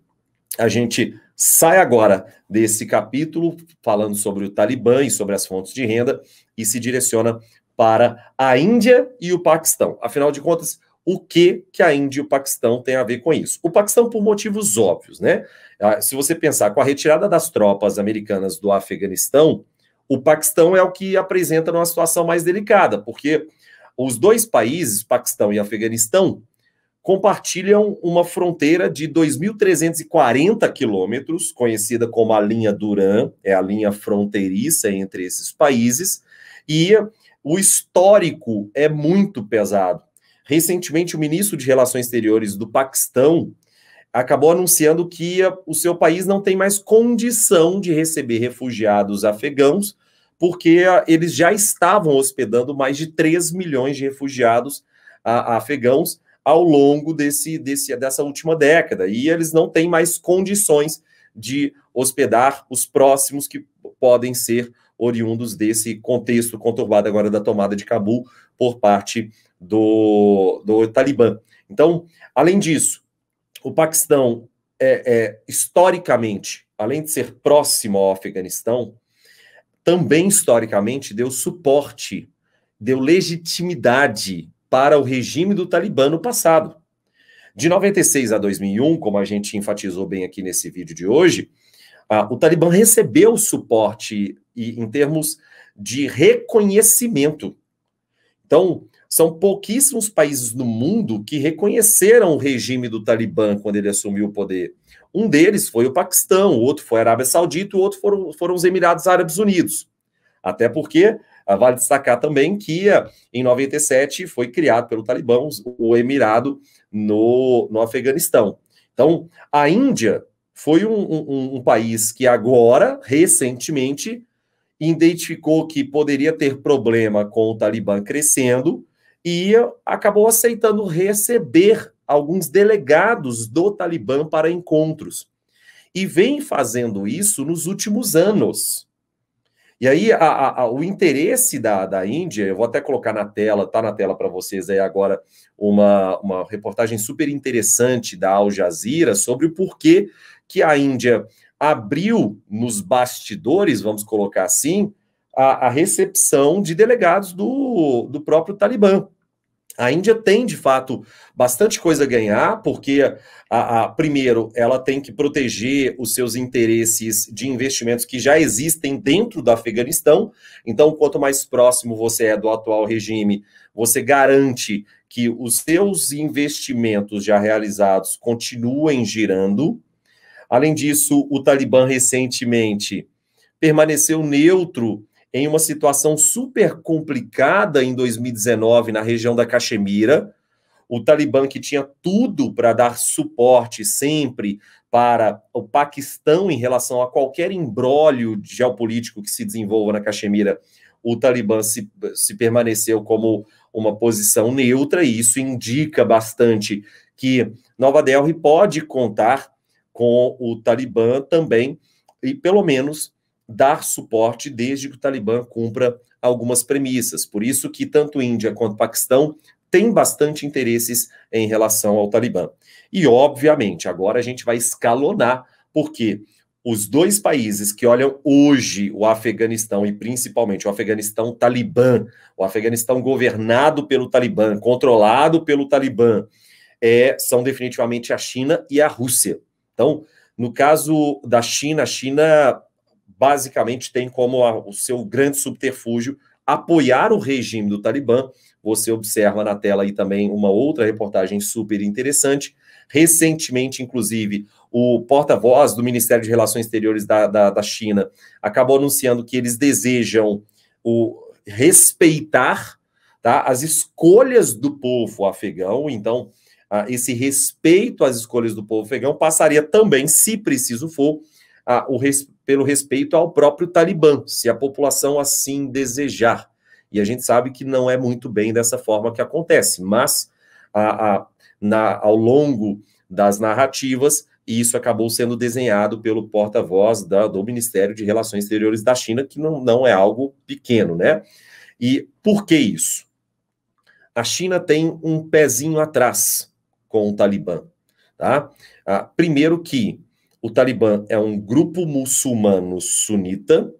A: a gente sai agora desse capítulo falando sobre o Talibã e sobre as fontes de renda e se direciona para a Índia e o Paquistão. Afinal de contas, o que que a Índia e o Paquistão têm a ver com isso? O Paquistão por motivos óbvios, né? Ah, se você pensar com a retirada das tropas americanas do Afeganistão, o Paquistão é o que apresenta uma situação mais delicada, porque os dois países, Paquistão e Afeganistão, compartilham uma fronteira de 2.340 quilômetros, conhecida como a linha Duran, é a linha fronteiriça entre esses países, e o histórico é muito pesado. Recentemente, o ministro de Relações Exteriores do Paquistão acabou anunciando que o seu país não tem mais condição de receber refugiados afegãos, porque ah, eles já estavam hospedando mais de 3 milhões de refugiados ah, afegãos ao longo desse, desse, dessa última década. E eles não têm mais condições de hospedar os próximos que podem ser oriundos desse contexto conturbado agora da tomada de Cabul por parte do, do Talibã. Então, além disso, o Paquistão, é, é, historicamente, além de ser próximo ao Afeganistão, também historicamente deu suporte, deu legitimidade para o regime do Talibã no passado. De 96 a 2001, como a gente enfatizou bem aqui nesse vídeo de hoje, ah, o Talibã recebeu suporte e, em termos de reconhecimento. Então, são pouquíssimos países no mundo que reconheceram o regime do Talibã quando ele assumiu o poder. Um deles foi o Paquistão, o outro foi a Arábia Saudita, o outro foram, foram os Emirados Árabes Unidos. Até porque ah, vale destacar também que ah, em 97 foi criado pelo Talibã o Emirado no, no Afeganistão. Então, a Índia foi um, um, um país que agora, recentemente, identificou que poderia ter problema com o Talibã crescendo e acabou aceitando receber alguns delegados do Talibã para encontros. E vem fazendo isso nos últimos anos. E aí, a, a, o interesse da, da Índia, eu vou até colocar na tela, tá na tela para vocês aí agora, uma, uma reportagem super interessante da Al Jazeera sobre o porquê que a Índia abriu nos bastidores, vamos colocar assim, a, a recepção de delegados do, do próprio Talibã. A Índia tem, de fato, bastante coisa a ganhar, porque, a, a, primeiro, ela tem que proteger os seus interesses de investimentos que já existem dentro do Afeganistão. Então, quanto mais próximo você é do atual regime, você garante que os seus investimentos já realizados continuem girando. Além disso, o Talibã recentemente permaneceu neutro em uma situação super complicada em 2019 na região da Caxemira. O Talibã, que tinha tudo para dar suporte sempre para o Paquistão em relação a qualquer embrólio geopolítico que se desenvolva na Caxemira, o Talibã se, se permaneceu como uma posição neutra, e isso indica bastante que Nova Delhi pode contar com o Talibã também, e pelo menos dar suporte desde que o Talibã cumpra algumas premissas. Por isso que tanto Índia quanto Paquistão têm bastante interesses em relação ao Talibã. E, obviamente, agora a gente vai escalonar, porque os dois países que olham hoje o Afeganistão e principalmente o Afeganistão Talibã, o Afeganistão governado pelo Talibã, controlado pelo Talibã, é, são definitivamente a China e a Rússia. Então, no caso da China, a China basicamente tem como a, o seu grande subterfúgio apoiar o regime do Talibã. Você observa na tela aí também uma outra reportagem super interessante. Recentemente, inclusive, o porta-voz do Ministério de Relações Exteriores da, da, da, China acabou anunciando que eles desejam o, respeitar tá, as escolhas do povo afegão. Então, esse respeito às escolhas do povo afegão passaria também, se preciso for, o respeito pelo respeito ao próprio Talibã, se a população assim desejar. E a gente sabe que não é muito bem dessa forma que acontece, mas a, a, na, ao longo das narrativas, isso acabou sendo desenhado pelo porta-voz do Ministério de Relações Exteriores da China, que não, não é algo pequeno, né? E por que isso? A China tem um pezinho atrás com o Talibã, tá? Ah, primeiro que o Talibã é um grupo muçulmano sunita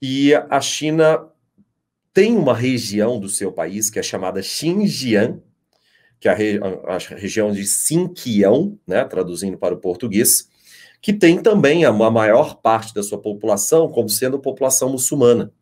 A: e a China tem uma região do seu país que é chamada Xinjiang, que é a, re a região de Sinquião, né, traduzindo para o português, que tem também a, a maior parte da sua população como sendo população muçulmana.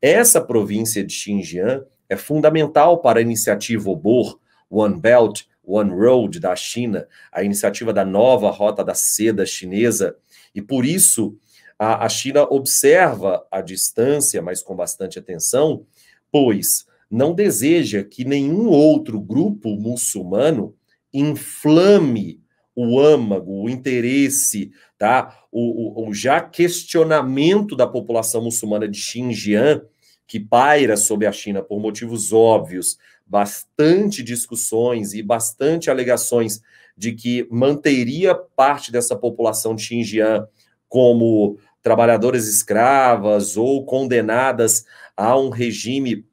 A: Essa província de Xinjiang é fundamental para a iniciativa Obor, One Belt, One Road da China, a iniciativa da nova rota da seda chinesa, e por isso a, a China observa a distância, mas com bastante atenção, pois não deseja que nenhum outro grupo muçulmano inflame o âmago, o interesse, tá? O, o, o, já questionamento da população muçulmana de Xinjiang, que paira sobre a China por motivos óbvios bastante discussões e bastante alegações de que manteria parte dessa população de Xinjiang como trabalhadoras escravas ou condenadas a um regime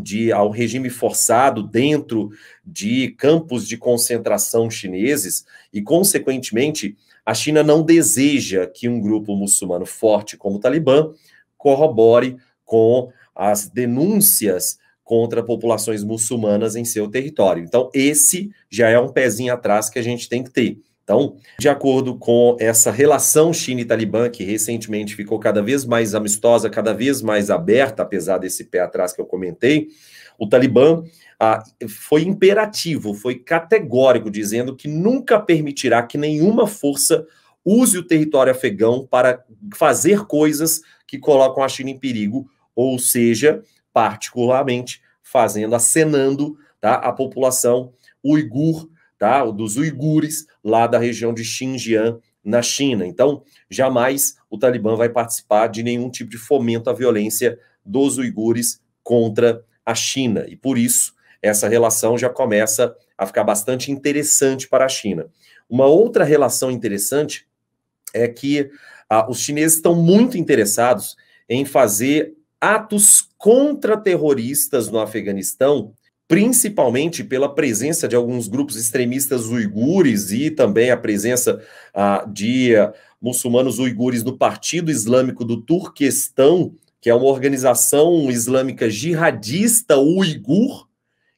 A: de ao regime forçado dentro de campos de concentração chineses e consequentemente a China não deseja que um grupo muçulmano forte como o Talibã corrobore com as denúncias contra populações muçulmanas em seu território. Então, esse já é um pezinho atrás que a gente tem que ter. Então, de acordo com essa relação China e Talibã, que recentemente ficou cada vez mais amistosa, cada vez mais aberta, apesar desse pé atrás que eu comentei, o Talibã ah, foi imperativo, foi categórico, dizendo que nunca permitirá que nenhuma força use o território afegão para fazer coisas que colocam a China em perigo, ou seja, particularmente fazendo, acenando tá, a população uigur, tá, dos uigures lá da região de Xinjiang, na China. Então, jamais o Talibã vai participar de nenhum tipo de fomento à violência dos uigures contra a China. E por isso, essa relação já começa a ficar bastante interessante para a China. Uma outra relação interessante é que ah, os chineses estão muito interessados em fazer atos contra-terroristas no Afeganistão, principalmente pela presença de alguns grupos extremistas uigures e também a presença ah, de ah, muçulmanos uigures no Partido Islâmico do Turquestão, que é uma organização islâmica jihadista uigur.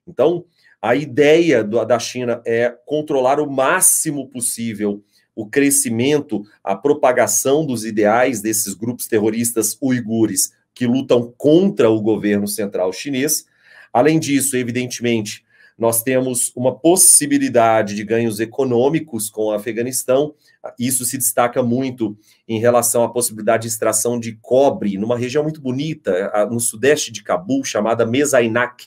A: Então, a ideia do, da China é controlar o máximo possível o crescimento, a propagação dos ideais desses grupos terroristas uigures que lutam contra o governo central chinês. Além disso, evidentemente, nós temos uma possibilidade de ganhos econômicos com o Afeganistão. Isso se destaca muito em relação à possibilidade de extração de cobre numa região muito bonita, no sudeste de Cabul, chamada Mesainak.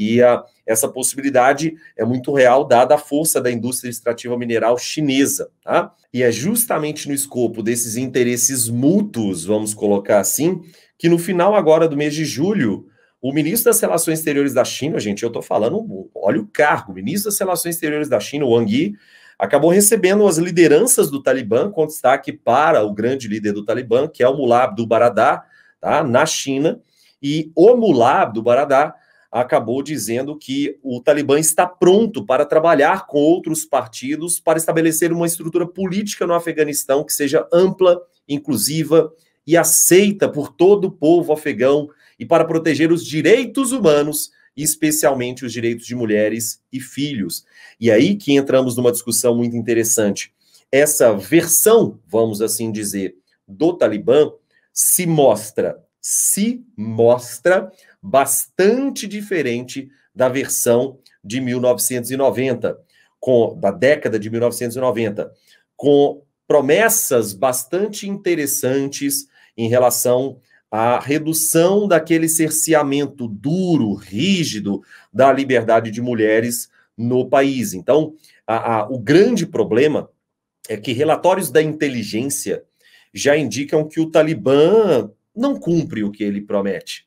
A: E a, ah, essa possibilidade é muito real, dada a força da indústria extrativa mineral chinesa. Tá? E é justamente no escopo desses interesses mútuos, vamos colocar assim, que no final agora do mês de julho, o ministro das Relações Exteriores da China, gente, eu estou falando, olha o cargo, o ministro das Relações Exteriores da China, Wang Yi, acabou recebendo as lideranças do Talibã, com destaque para o grande líder do Talibã, que é o Mullah Abdul Baradar, tá, na China, e o Mullah Abdul Baradar acabou dizendo que o Talibã está pronto para trabalhar com outros partidos para estabelecer uma estrutura política no Afeganistão que seja ampla, inclusiva e aceita por todo o povo afegão e para proteger os direitos humanos, especialmente os direitos de mulheres e filhos. E aí que entramos numa discussão muito interessante. Essa versão, vamos assim dizer, do Talibã se mostra, se mostra bastante diferente da versão de 1990, com da década de 1990, com promessas bastante interessantes, em relação à redução daquele cerceamento duro, rígido da liberdade de mulheres no país. Então, a, a, o grande problema é que relatórios da inteligência já indicam que o Talibã não cumpre o que ele promete.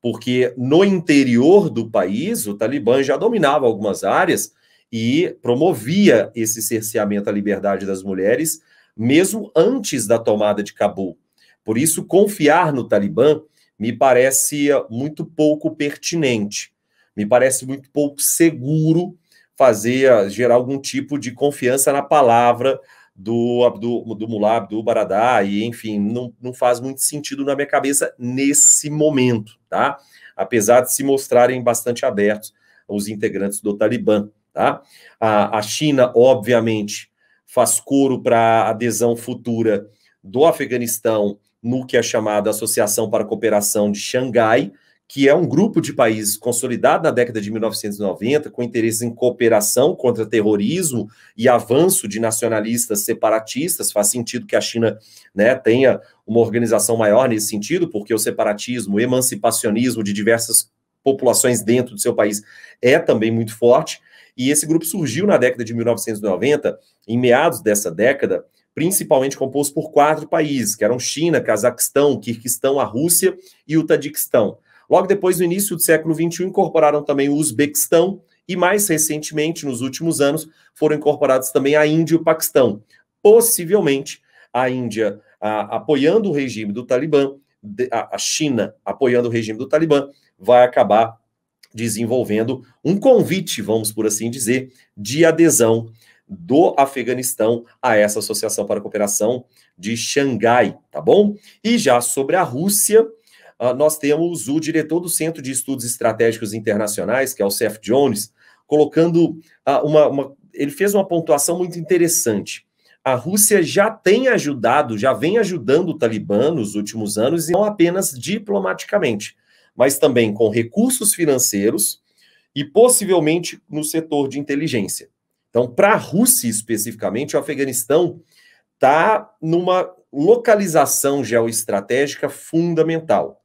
A: Porque no interior do país, o Talibã já dominava algumas áreas e promovia esse cerceamento à liberdade das mulheres, mesmo antes da tomada de Cabul. Por isso, confiar no Talibã me parece muito pouco pertinente, me parece muito pouco seguro fazer, ah, gerar algum tipo de confiança na palavra do, do, do Mullah Abdul Baradá, e enfim, não, não faz muito sentido na minha cabeça nesse momento, tá? Apesar de se mostrarem bastante abertos os integrantes do Talibã, tá? A, a China, obviamente, faz coro para adesão futura do Afeganistão no que é chamada Associação para a Cooperação de Xangai, que é um grupo de países consolidado na década de 1990, com interesse em cooperação contra terrorismo e avanço de nacionalistas separatistas. Faz sentido que a China né, tenha uma organização maior nesse sentido, porque o separatismo, o emancipacionismo de diversas populações dentro do seu país é também muito forte. E esse grupo surgiu na década de 1990, em meados dessa década, principalmente composto por quatro países, que eram China, Cazaquistão, Quirquistão, a Rússia e o Tadiquistão. Logo depois, no início do século XXI, incorporaram também o Uzbequistão e, mais recentemente, nos últimos anos, foram incorporados também a Índia e o Paquistão. Possivelmente, a Índia a, apoiando o regime do Talibã, a, a China apoiando o regime do Talibã, vai acabar desenvolvendo um convite, vamos por assim dizer, de adesão do Afeganistão a essa Associação para a Cooperação de Xangai, tá bom? E já sobre a Rússia, ah, nós temos o diretor do Centro de Estudos Estratégicos Internacionais, que é o Seth Jones, colocando ah, uma, uma ele fez uma pontuação muito interessante. A Rússia já tem ajudado, já vem ajudando o Talibã nos últimos anos, e não apenas diplomaticamente, mas também com recursos financeiros e possivelmente no setor de inteligência. Então, para a Rússia especificamente, o Afeganistão está numa localização geoestratégica fundamental.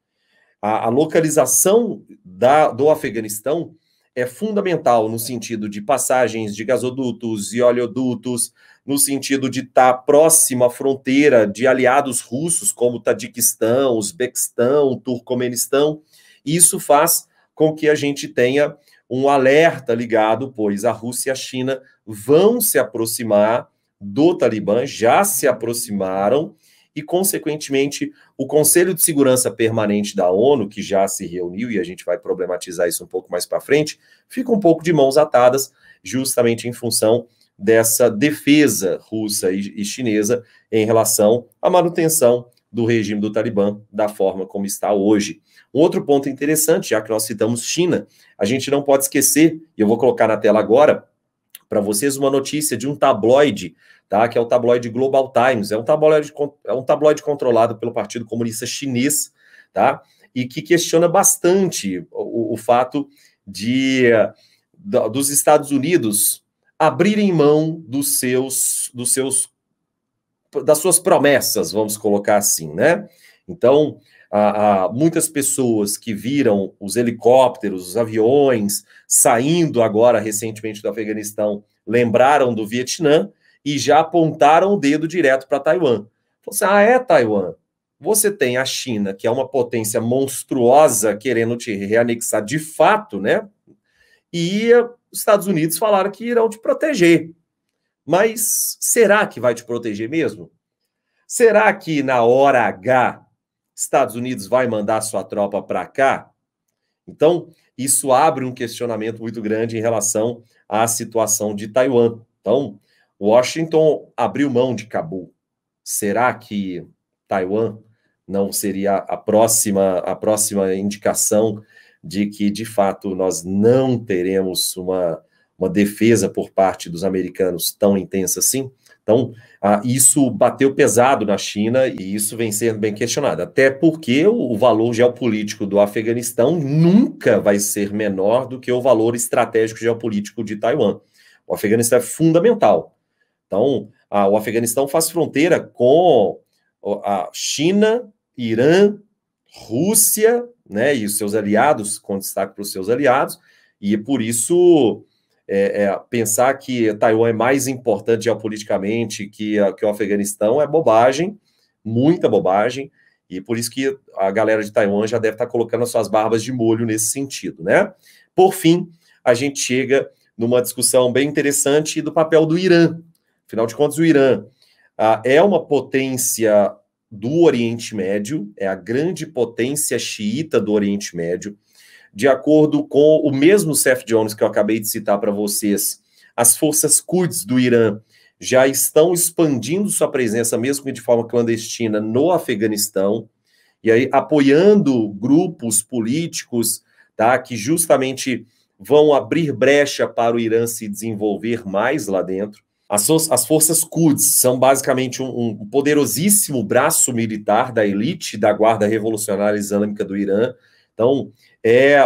A: A, a localização da, do Afeganistão é fundamental no sentido de passagens de gasodutos e oleodutos, no sentido de estar tá próxima à fronteira de aliados russos como Tadiquistão, Uzbequistão, Turcomenistão. Isso faz com que a gente tenha um alerta ligado, pois a Rússia e a China vão se aproximar do Talibã, já se aproximaram, e, consequentemente, o Conselho de Segurança Permanente da ONU, que já se reuniu, e a gente vai problematizar isso um pouco mais para frente, fica um pouco de mãos atadas, justamente em função dessa defesa russa e, chinesa em relação à manutenção do regime do Talibã da forma como está hoje. Um outro ponto interessante, já que nós citamos China, a gente não pode esquecer, e eu vou colocar na tela agora, para vocês uma notícia de um tabloide, tá? Que é o tabloide Global Times. É um tabloide, é um tabloide controlado pelo Partido Comunista Chinês, tá? E que questiona bastante o, o fato de dos Estados Unidos abrirem mão dos seus, dos seus, das suas promessas, vamos colocar assim, né? Então, a, muitas pessoas que viram os helicópteros, os aviões saindo agora recentemente do Afeganistão lembraram do Vietnã e já apontaram o dedo direto para Taiwan. Você, assim, ah, é Taiwan. Você tem a China, que é uma potência monstruosa querendo te reanexar de fato, né? E os Estados Unidos falaram que irão te proteger. Mas será que vai te proteger mesmo? Será que na hora H Estados Unidos vai mandar sua tropa para cá? Então, isso abre um questionamento muito grande em relação à situação de Taiwan. Então, Washington abriu mão de Cabul. Será que Taiwan não seria a próxima a próxima indicação de que de fato nós não teremos uma, uma defesa por parte dos americanos tão intensa assim? Então, ah, isso bateu pesado na China e isso vem sendo bem questionado, até porque o, valor geopolítico do Afeganistão nunca vai ser menor do que o valor estratégico geopolítico de Taiwan. O Afeganistão é fundamental. Então, ah, o Afeganistão faz fronteira com a China, Irã, Rússia, né, e os seus aliados, com destaque para os seus aliados, e por isso é, é, pensar que Taiwan é mais importante geopoliticamente que, que o Afeganistão é bobagem, muita bobagem, e por isso que a galera de Taiwan já deve estar colocando as suas barbas de molho nesse sentido, né? Por fim, a gente chega numa discussão bem interessante do papel do Irã. Afinal de contas, o Irã ah, é uma potência do Oriente Médio, é a grande potência xiita do Oriente Médio, de acordo com o mesmo Seth Jones que eu acabei de citar para vocês, as forças Quds do Irã já estão expandindo sua presença, mesmo que de forma clandestina, no Afeganistão, e aí apoiando grupos políticos tá, que justamente vão abrir brecha para o Irã se desenvolver mais lá dentro. As, as forças Quds são basicamente um, um poderosíssimo braço militar da elite da Guarda Revolucionária Islâmica do Irã. Então, é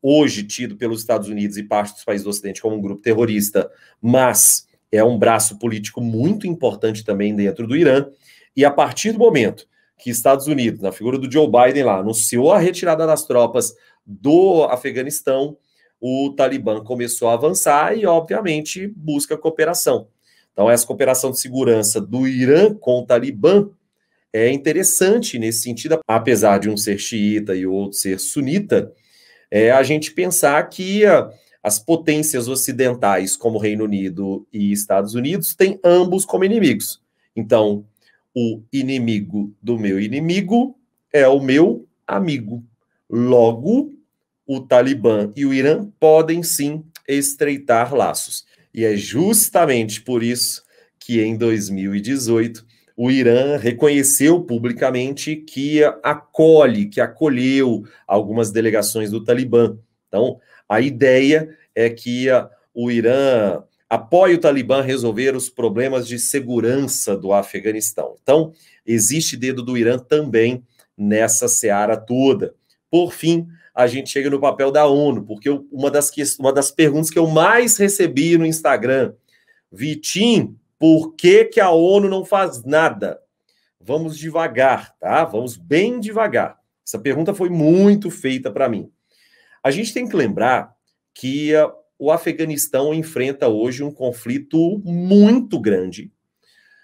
A: hoje tido pelos Estados Unidos e parte dos países do Ocidente como um grupo terrorista, mas é um braço político muito importante também dentro do Irã. E a partir do momento que Estados Unidos, na figura do Joe Biden lá, anunciou a retirada das tropas do Afeganistão, o Talibã começou a avançar e, obviamente, busca cooperação. Então, essa cooperação de segurança do Irã com o Talibã é interessante nesse sentido, apesar de um ser xiita e o outro ser sunita, é a gente pensar que as potências ocidentais, como Reino Unido e Estados Unidos, têm ambos como inimigos. Então, o inimigo do meu inimigo é o meu amigo. Logo, o Talibã e o Irã podem sim estreitar laços. E é justamente por isso que em 2018 o Irã reconheceu publicamente que acolhe, que acolheu algumas delegações do Talibã. Então, a ideia é que uh, o Irã apoie o Talibã a resolver os problemas de segurança do Afeganistão. Então, existe dedo do Irã também nessa seara toda. Por fim, a gente chega no papel da ONU, porque uma das, que, uma das perguntas que eu mais recebi no Instagram, Vitim, por que, que a ONU não faz nada? Vamos devagar, tá? Vamos bem devagar. Essa pergunta foi muito feita para mim. A gente tem que lembrar que eh, o Afeganistão enfrenta hoje um conflito muito grande.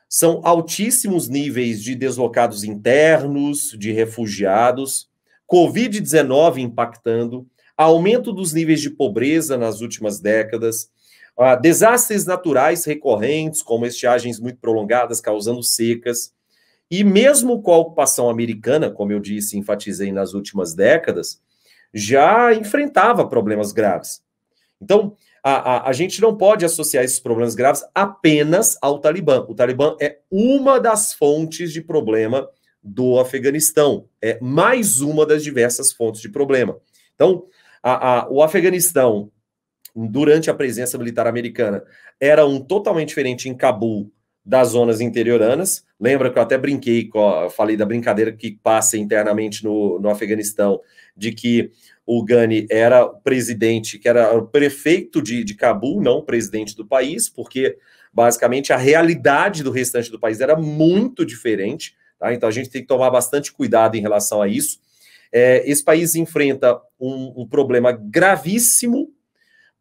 A: São altíssimos níveis de deslocados internos, de refugiados, Covid-19 impactando, aumento dos níveis de pobreza nas últimas décadas, ah, desastres naturais recorrentes, como estiagens muito prolongadas causando secas. E mesmo com a ocupação americana, como eu disse, enfatizei nas últimas décadas, já enfrentava problemas graves. Então, a, a, a, gente não pode associar esses problemas graves apenas ao Talibã. O Talibã é uma das fontes de problema do Afeganistão, é mais uma das diversas fontes de problema. Então, a, o Afeganistão durante a presença militar americana era um totalmente diferente em Cabul das zonas interioranas. Lembra que eu até brinquei, falei da brincadeira que passa internamente no, no Afeganistão, de que o Ghani era o presidente, que era o prefeito de, de Cabul, não o presidente do país, porque basicamente a realidade do restante do país era muito diferente. Tá? Então a gente tem que tomar bastante cuidado em relação a isso. É, esse país enfrenta um, um problema gravíssimo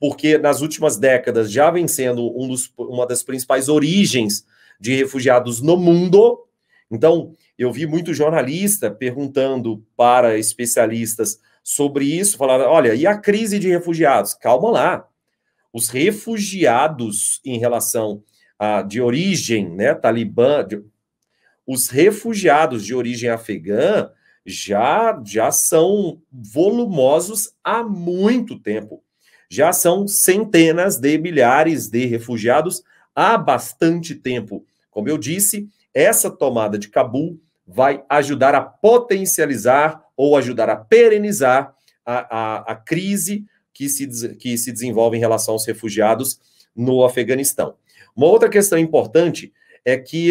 A: porque nas últimas décadas já vem sendo um dos, uma das principais origens de refugiados no mundo. Então, eu vi muito jornalista perguntando para especialistas sobre isso, falaram: olha, e a crise de refugiados? Calma lá. Os refugiados em relação a de origem, né, talibã, de, os refugiados de origem afegã já já são volumosos há muito tempo já são centenas de milhares de refugiados há bastante tempo. Como eu disse, essa tomada de Cabul vai ajudar a potencializar ou ajudar a perenizar a, a, a crise que se, que se desenvolve em relação aos refugiados no Afeganistão. Uma outra questão importante é que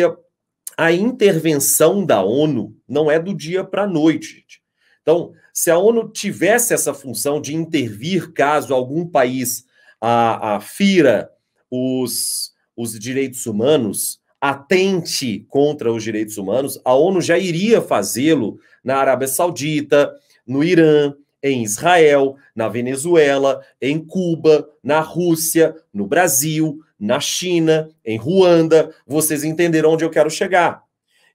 A: a intervenção da ONU não é do dia para a noite, gente. Então, se a ONU tivesse essa função de intervir caso algum país a, a fira os, os direitos humanos, atente contra os direitos humanos, a ONU já iria fazê-lo na Arábia Saudita, no Irã, em Israel, na Venezuela, em Cuba, na Rússia, no Brasil, na China, em Ruanda. Vocês entenderam onde eu quero chegar.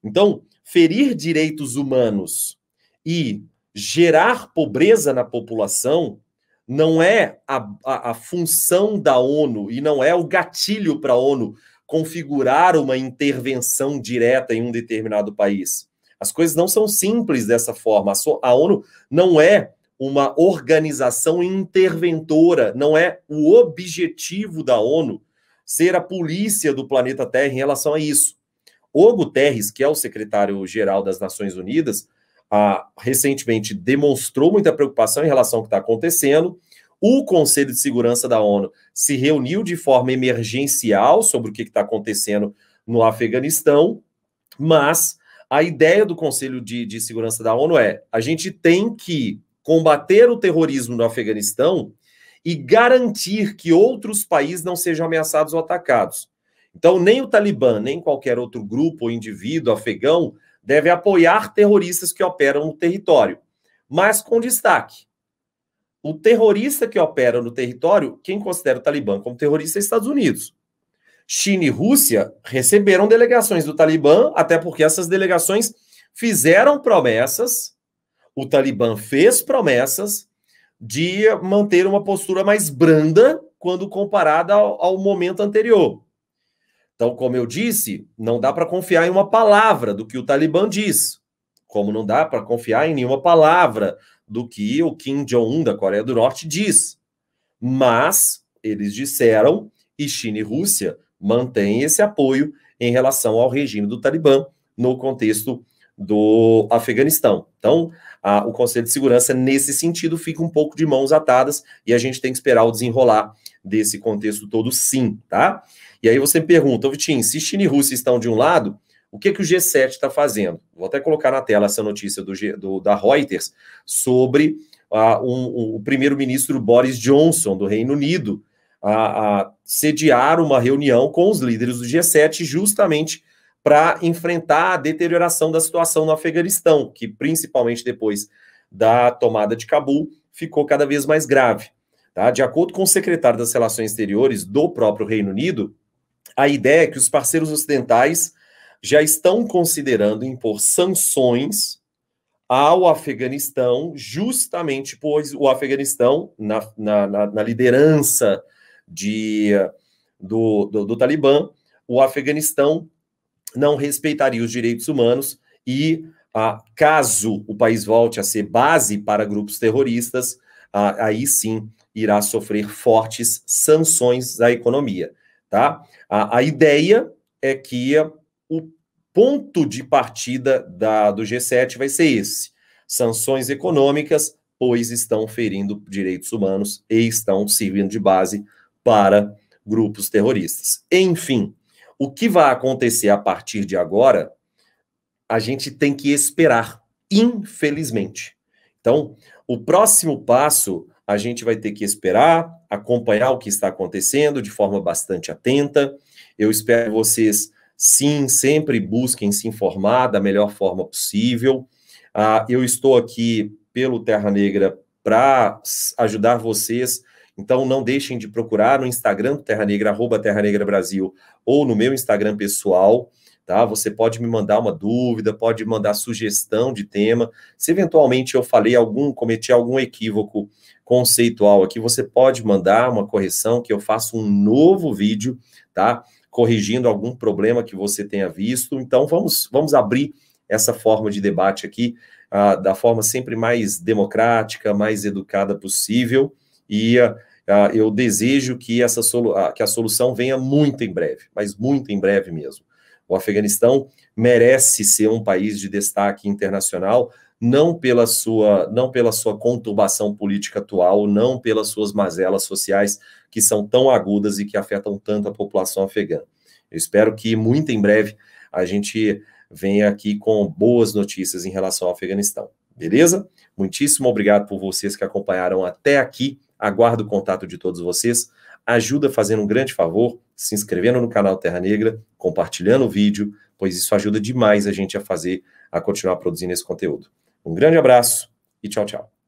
A: Então, ferir direitos humanos e gerar pobreza na população não é a, a, a função da ONU e não é o gatilho para a ONU configurar uma intervenção direta em um determinado país. As coisas não são simples dessa forma. A ONU não é uma organização interventora, não é o objetivo da ONU ser a polícia do planeta Terra em relação a isso. O Guterres, que é o secretário-geral das Nações Unidas, ah, recentemente demonstrou muita preocupação em relação ao que está acontecendo. O Conselho de Segurança da ONU se reuniu de forma emergencial sobre o que está acontecendo no Afeganistão, mas a ideia do Conselho de, de Segurança da ONU é: a gente tem que combater o terrorismo no Afeganistão e garantir que outros países não sejam ameaçados ou atacados. Então, nem o Talibã, nem qualquer outro grupo ou indivíduo afegão deve apoiar terroristas que operam no território, mas com destaque. O terrorista que opera no território, quem considera o Talibã como terrorista é Estados Unidos. China e Rússia receberam delegações do Talibã, até porque essas delegações fizeram promessas, o Talibã fez promessas de manter uma postura mais branda quando comparada ao, ao momento anterior. Então, como eu disse, não dá para confiar em uma palavra do que o Talibã diz, como não dá para confiar em nenhuma palavra do que o Kim Jong-un da Coreia do Norte diz. Mas eles disseram, e China e Rússia mantêm esse apoio em relação ao regime do Talibã no contexto do Afeganistão. Então, a, o Conselho de Segurança, nesse sentido, fica um pouco de mãos atadas e a gente tem que esperar o desenrolar desse contexto todo, sim, tá? E aí você me pergunta, Vitinho, se China e Rússia estão de um lado, o que, que o G7 está fazendo? Vou até colocar na tela essa notícia do, do da Reuters sobre ah, um, um, o primeiro-ministro Boris Johnson, do Reino Unido, a, a, sediar uma reunião com os líderes do G7 justamente para enfrentar a deterioração da situação no Afeganistão, que principalmente depois da tomada de Cabul ficou cada vez mais grave. Tá? De acordo com o secretário das Relações Exteriores do próprio Reino Unido, a ideia é que os parceiros ocidentais já estão considerando impor sanções ao Afeganistão, justamente pois o Afeganistão, na, na, na liderança de, do, do, do Talibã, o Afeganistão não respeitaria os direitos humanos e, ah, caso o país volte a ser base para grupos terroristas, ah, aí sim irá sofrer fortes sanções à economia. Tá? A, a ideia é que o ponto de partida da, do G7 vai ser esse: sanções econômicas, pois estão ferindo direitos humanos e estão servindo de base para grupos terroristas. Enfim, o que vai acontecer a partir de agora, a gente tem que esperar, infelizmente. Então, o próximo passo a gente vai ter que esperar, acompanhar o que está acontecendo de forma bastante atenta. Eu espero vocês, sim, sempre busquem se informar da melhor forma possível. Ah, eu estou aqui pelo Terra Negra para ajudar vocês. Então, não deixem de procurar no Instagram do Terra Negra, arroba Terra Negra Brasil, ou no meu Instagram pessoal tá? Você pode me mandar uma dúvida, pode mandar sugestão de tema. Se eventualmente eu falei algum, cometi algum equívoco conceitual aqui, você pode mandar uma correção que eu faço um novo vídeo, tá? Corrigindo algum problema que você tenha visto. Então vamos, vamos abrir essa forma de debate aqui uh, da forma sempre mais democrática, mais educada possível. E uh, uh, eu desejo que, essa ah, que a solução venha muito em breve, mas muito em breve mesmo. O Afeganistão merece ser um país de destaque internacional, não pela sua não pela sua conturbação política atual, não pelas suas mazelas sociais que são tão agudas e que afetam tanto a população afegã. Eu espero que muito em breve a gente venha aqui com boas notícias em relação ao Afeganistão. Beleza? Muitíssimo obrigado por vocês que acompanharam até aqui. Aguardo o contato de todos vocês. Ajuda fazendo um grande favor, se inscrevendo no canal Terra Negra, compartilhando o vídeo, pois isso ajuda demais a gente a fazer, a continuar produzindo esse conteúdo. Um grande abraço e tchau, tchau.